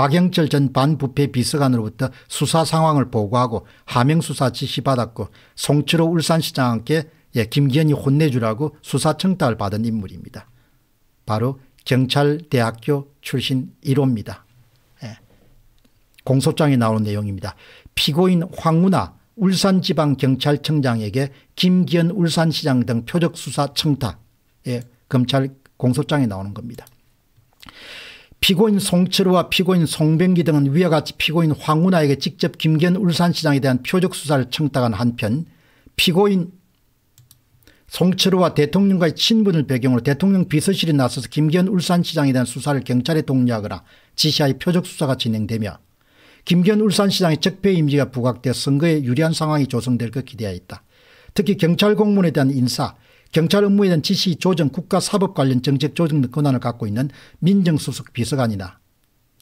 박영철 전 반부패 비서관으로부터 수사 상황을 보고하고 하명 수사 지시받았고 송치로 울산시장 한테 예, 김기현이 혼내주라고 수사 청탁을 받은 인물입니다. 바로 경찰대학교 출신 1호입니다. 예. 공소장에 나오는 내용입니다. 피고인 황문아 울산지방경찰청장에게 김기현 울산시장 등 표적수사 청탁 예, 검찰 공소장에 나오는 겁니다. 피고인 송철우와 피고인 송병기 등은 위와 같이 피고인 황운하에게 직접 김기현 울산시장에 대한 표적 수사를 청탁한 한편 피고인 송철우와 대통령과의 친분을 배경으로 대통령 비서실이 나서서 김기현 울산시장에 대한 수사를 경찰에 독려하거나 지시하여 표적 수사가 진행되며 김기현 울산시장의 적폐 임지가 부각돼 선거에 유리한 상황이 조성될 것 기대하였다. 특히 경찰 공무원에 대한 인사 경찰 업무에 대한 지시 조정 국가 사법 관련 정책 조정 권한을 갖고 있는 민정수석 비서관이나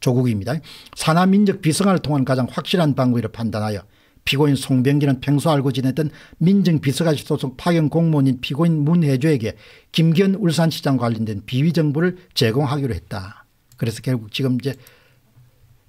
조국입니다. 산하민족 비서관을 통한 가장 확실한 방법이라 판단하여 피고인 송병기는 평소 알고 지냈던 민정비서관실 소속 파견 공무원인 피고인 문혜조에게 김기현 울산시장 관련된 비위정보를 제공하기로 했다. 그래서 결국 지금 이제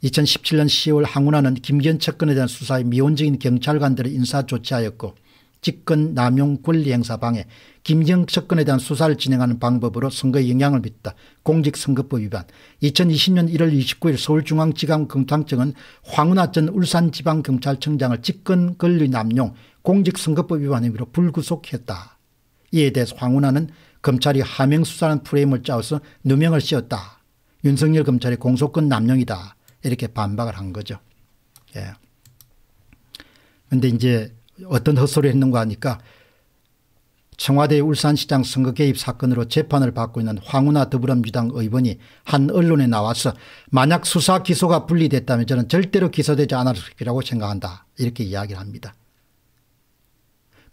2017년 10월 항운하는 김기현 측근에 대한 수사에 미온적인 경찰관들의 인사 조치하였고 직권 남용 권리행사 방해 김경석근에 대한 수사를 진행하는 방법으로 선거에 영향을 미쳤다. 공직선거법 위반. 2020년 1월 29일 서울중앙지검검찰청은 황운하 전 울산지방경찰청장을 직권 권리 남용 공직선거법 위반 혐의로 불구속했다. 이에 대해서 황운하는 검찰이 하명수사라는 프레임을 짜서 누명을 씌웠다. 윤석열 검찰의 공소권 남용이다. 이렇게 반박을 한 거죠. 예. 근데 이제 어떤 헛소리 했는가 하니까 청와대 울산시장 선거 개입 사건으로 재판을 받고 있는 황운하 더불어민주당 의원이 한 언론에 나와서 만약 수사 기소가 분리됐다면 저는 절대로 기소되지 않았을 거라고 생각한다 이렇게 이야기를 합니다.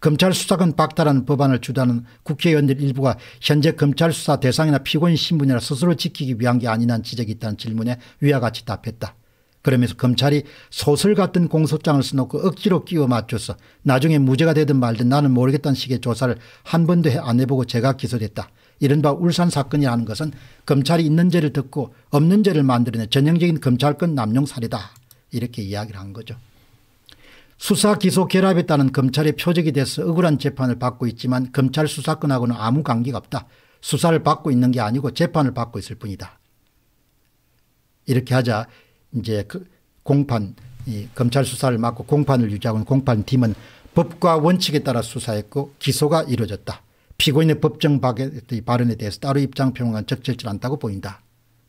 검찰 수사권 박탈하는 법안을 주도하는 국회의원들 일부가 현재 검찰 수사 대상이나 피고인 신분이나 스스로 지키기 위한 게아니냐는 지적이 있다는 질문에 위와 같이 답했다. 그러면서 검찰이 소설 같은 공소장을 써놓고 억지로 끼워 맞춰서 나중에 무죄가 되든 말든 나는 모르겠다는 식의 조사를 한 번도 안 해보고 제가 기소됐다. 이른바 울산 사건이라는 것은 검찰이 있는 죄를 듣고 없는 죄를 만들어낸 전형적인 검찰권 남용사례다 이렇게 이야기를 한 거죠. 수사 기소 결합에 따른 검찰의 표적이 돼서 억울한 재판을 받고 있지만 검찰 수사권하고는 아무 관계가 없다. 수사를 받고 있는 게 아니고 재판을 받고 있을 뿐이다. 이렇게 하자 이제 그 공판 이 검찰 수사를 맡고 공판을 유지하고 있는 공판팀은 법과 원칙에 따라 수사했고 기소가 이루어졌다. 피고인의 법정 발언에 대해서 따로 입장 표명은 적절치 않다고 보인다.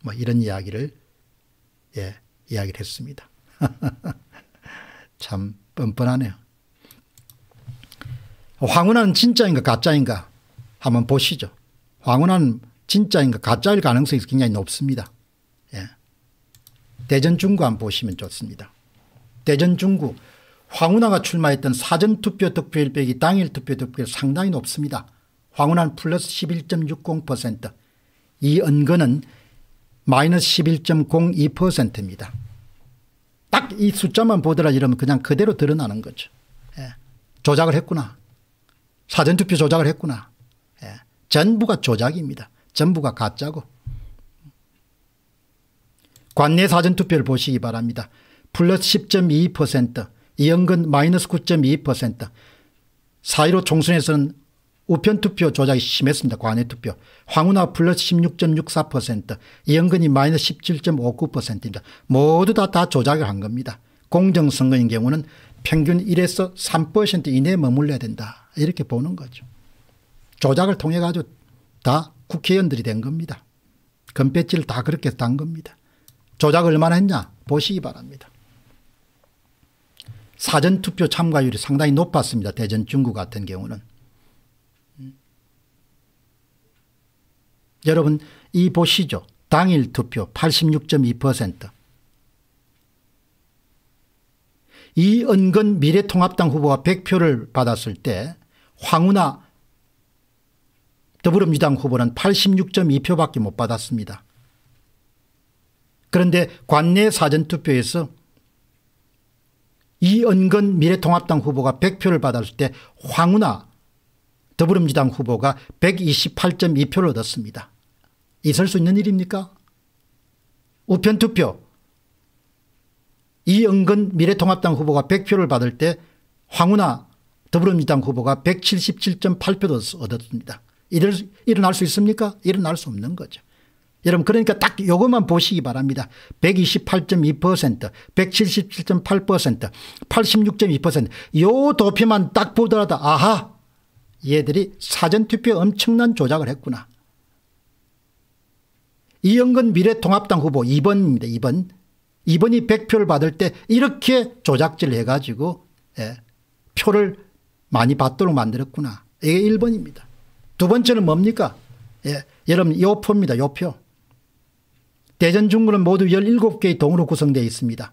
뭐 이런 이야기를 예, 이야기를 했습니다. 참 뻔뻔하네요. 황운하는 진짜인가 가짜인가 한번 보시죠. 황운하는 진짜인가 가짜일 가능성이 굉장히 높습니다. 대전 중구 안 보시면 좋습니다. 대전 중구 황운하가 출마했던 사전투표 득표일 빼기 당일 투표 득표율 상당히 높습니다. 황운하는 플러스 11.60% 이은근은 마이너스 11.02%입니다. 딱 이 숫자만 보더라 이러면 그냥 그대로 드러나는 거죠. 예. 조작을 했구나. 사전투표 조작을 했구나. 예. 전부가 조작입니다. 전부가 가짜고. 관내 사전투표를 보시기 바랍니다. 플러스 10.2% 이영근 마이너스 9.2% 4.15 총선에서는 우편투표 조작이 심했습니다. 관외투표. 황운하 플러스 16.64% 이영근이 마이너스 17.59%입니다. 모두 다, 다 조작을 한 겁니다. 공정선거인 경우는 평균 1에서 3% 이내에 머물러야 된다. 이렇게 보는 거죠. 조작을 통해 가지고 다 국회의원들이 된 겁니다. 금배지를 다 그렇게 딴 겁니다. 조작 얼마나 했냐 보시기 바랍니다. 사전투표 참가율이 상당히 높았습니다. 대전 중구 같은 경우는. 음. 여러분 이 보시죠. 당일 투표 86.2% 이은근 미래통합당 후보가 100표를 받았을 때 황우나 더불어민주당 후보는 86.2표밖에 못 받았습니다. 그런데 관내 사전투표에서 이은근 미래통합당 후보가 100표를 받았을 때 황운하 더불어민주당 후보가 128.2표를 얻었습니다. 있을 수 있는 일입니까? 우편투표 이은근 미래통합당 후보가 100표를 받을 때 황운하 더불어민주당 후보가 177.8표를 얻었습니다. 일어날 수 있습니까? 일어날 수 없는 거죠. 여러분 그러니까 딱 요것만 보시기 바랍니다. 128.2% 177.8% 86.2%요 도표만 딱 보더라도 아하 얘들이 사전투표 엄청난 조작을 했구나. 이영근 미래통합당 후보 2번입니다. 2번. 2번이 100표를 받을 때 이렇게 조작질 해가지고 예, 표를 많이 받도록 만들었구나. 이게 1번입니다. 두 번째는 뭡니까? 예, 여러분 요표입니다. 요표. 대전 중구는 모두 17개의 동으로 구성되어 있습니다.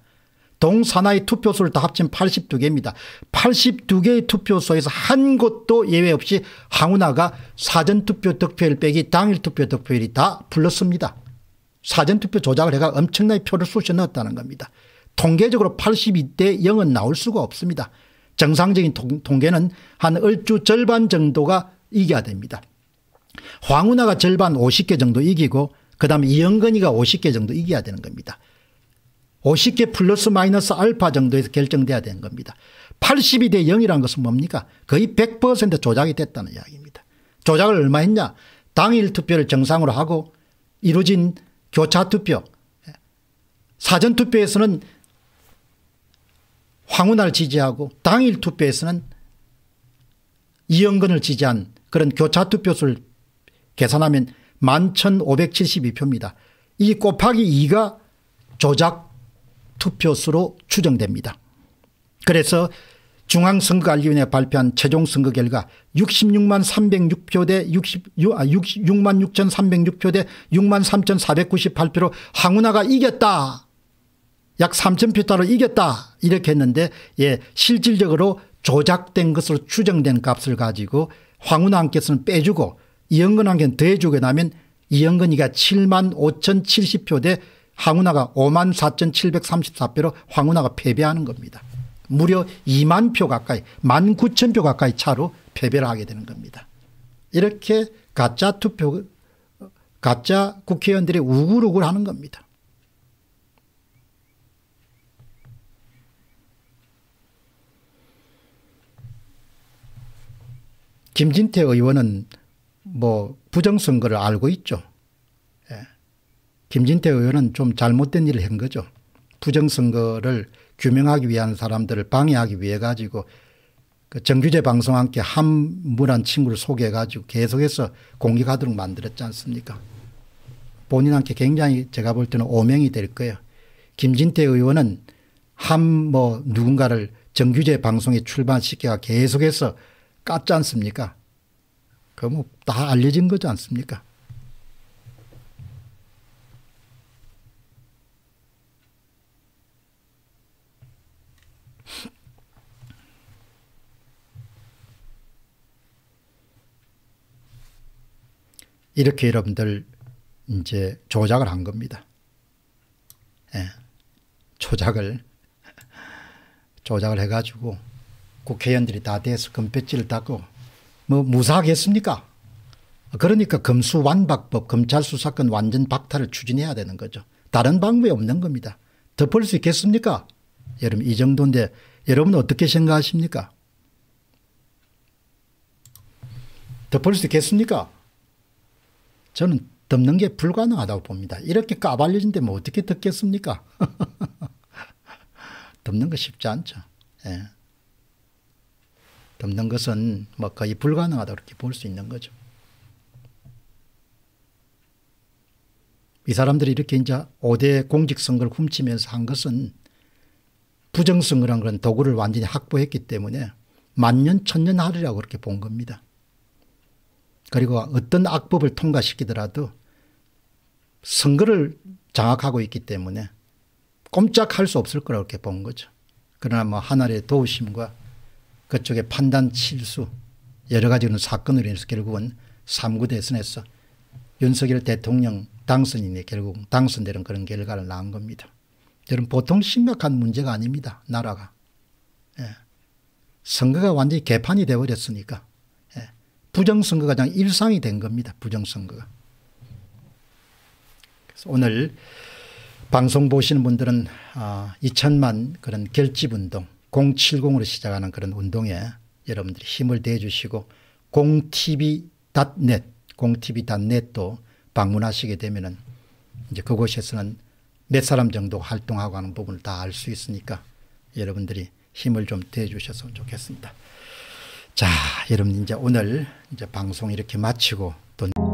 동 산하의 투표소를 다 합친 82개입니다. 82개의 투표소에서 한 곳도 예외 없이 항우나가 사전투표 득표율 빼기 당일투표 득표율이 다 불렀습니다. 사전투표 조작을 해가 엄청나게 표를 쑤셔 넣었다는 겁니다. 통계적으로 82대 0은 나올 수가 없습니다. 정상적인 통, 계는한 얼추 절반 정도가 이겨야 됩니다. 황운하가 절반 50개 정도 이기고 그 다음에 이영근이가 50개 정도 이겨야 되는 겁니다. 50개 플러스 마이너스 알파 정도에서 결정돼야 되는 겁니다. 8 2대 0이라는 것은 뭡니까? 거의 100% 조작이 됐다는 이야기입니다. 조작을 얼마 했냐? 당일 투표를 정상으로 하고 이루어진 교차 투표, 사전 투표에서는 황운하를 지지하고 당일 투표에서는 이영근을 지지한 그런 교차 투표수를 계산하면 11,572표입니다. 이 곱하기 2가 조작 투표수로 추정됩니다. 그래서 중앙선거관리위원회 발표한 최종 선거 결과 66만 306표 대 66, 아, 6 6 6,306표 대 6만 3,498표로 항우나가 이겼다. 약 3,000표 따로 이겼다. 이렇게 했는데 예, 실질적으로 조작된 것으로 추정된 값을 가지고 황운하께서는 빼주고 이영건한테 더해주고 나면 이영건이가 7만 5,070표 대 황운하가 5만 4,734표로 황운하가 패배하는 겁니다. 무려 2만 표 가까이 1만 9천 표 가까이 차로 패배를 하게 되는 겁니다. 이렇게 가짜 투표 가짜 국회의원들이 우글우글 하는 겁니다. 김진태 의원은 뭐 부정선거를 알고 있죠. 예. 김진태 의원은 좀 잘못된 일을 한 거죠. 부정선거를 규명하기 위한 사람들을 방해하기 위해 가지고 그 정규제 방송 함께 한문한 친구를 소개해 가지고 계속해서 공격하도록 만들었지 않습니까 본인한테 굉장히 제가 볼 때는 오명이 될 거예요. 김진태 의원은 한뭐 누군가를 정규제 방송에 출발시켜 계속해서 깠지 않습니까 그뭐다 알려진 거지 않습니까? 이렇게 여러분들 이제 조작을 한 겁니다. 예. 조작을 조작을 해가지고 국회의원들이 다 돼서 금배지를 닦고 뭐 무사하겠습니까? 그러니까 검수완박법 검찰수사권 완전 박탈을 추진해야 되는 거죠. 다른 방법이 없는 겁니다. 덮을 수 있겠습니까? 여러분 이 정도인데 여러분 어떻게 생각하십니까? 덮을 수 있겠습니까? 저는 덮는 게 불가능하다고 봅니다. 이렇게 까발려진데 뭐 어떻게 덮겠습니까? 덮는 거 쉽지 않죠. 예. 없는 것은 뭐 거의 불가능하다 그렇게 볼 수 있는 거죠. 이 사람들이 이렇게 이제 5대 공직선거를 훔치면서 한 것은 부정선거란 그런 도구를 완전히 확보했기 때문에 만년 천년 하리라고 그렇게 본 겁니다. 그리고 어떤 악법을 통과시키더라도 선거를 장악하고 있기 때문에 꼼짝할 수 없을 거라고 이렇게 본 거죠. 그러나 뭐 하나의 도우심과 그쪽에 판단 실수 여러 가지는 사건으로 인해서 결국은 3구 대선에서 윤석열 대통령 당선인이 결국 당선되는 그런 결과를 낳은 겁니다. 여러분 보통 심각한 문제가 아닙니다. 나라가. 예. 선거가 완전히 개판이 되어버렸으니까 예. 부정선거가 그냥 일상이 된 겁니다. 부정선거가. 그래서 오늘 방송 보시는 분들은 아, 2천만 그런 결집운동 070으로 시작하는 그런 운동에 여러분들이 힘을 대주시고 0tv.net, 0tv.net도 방문하시게 되면은 이제 그곳에서는 몇 사람 정도 활동하고 하는 부분을 다 알 수 있으니까 여러분들이 힘을 좀 대주셨으면 좋겠습니다. 자, 여러분 이제 오늘 이제 방송 이렇게 마치고 또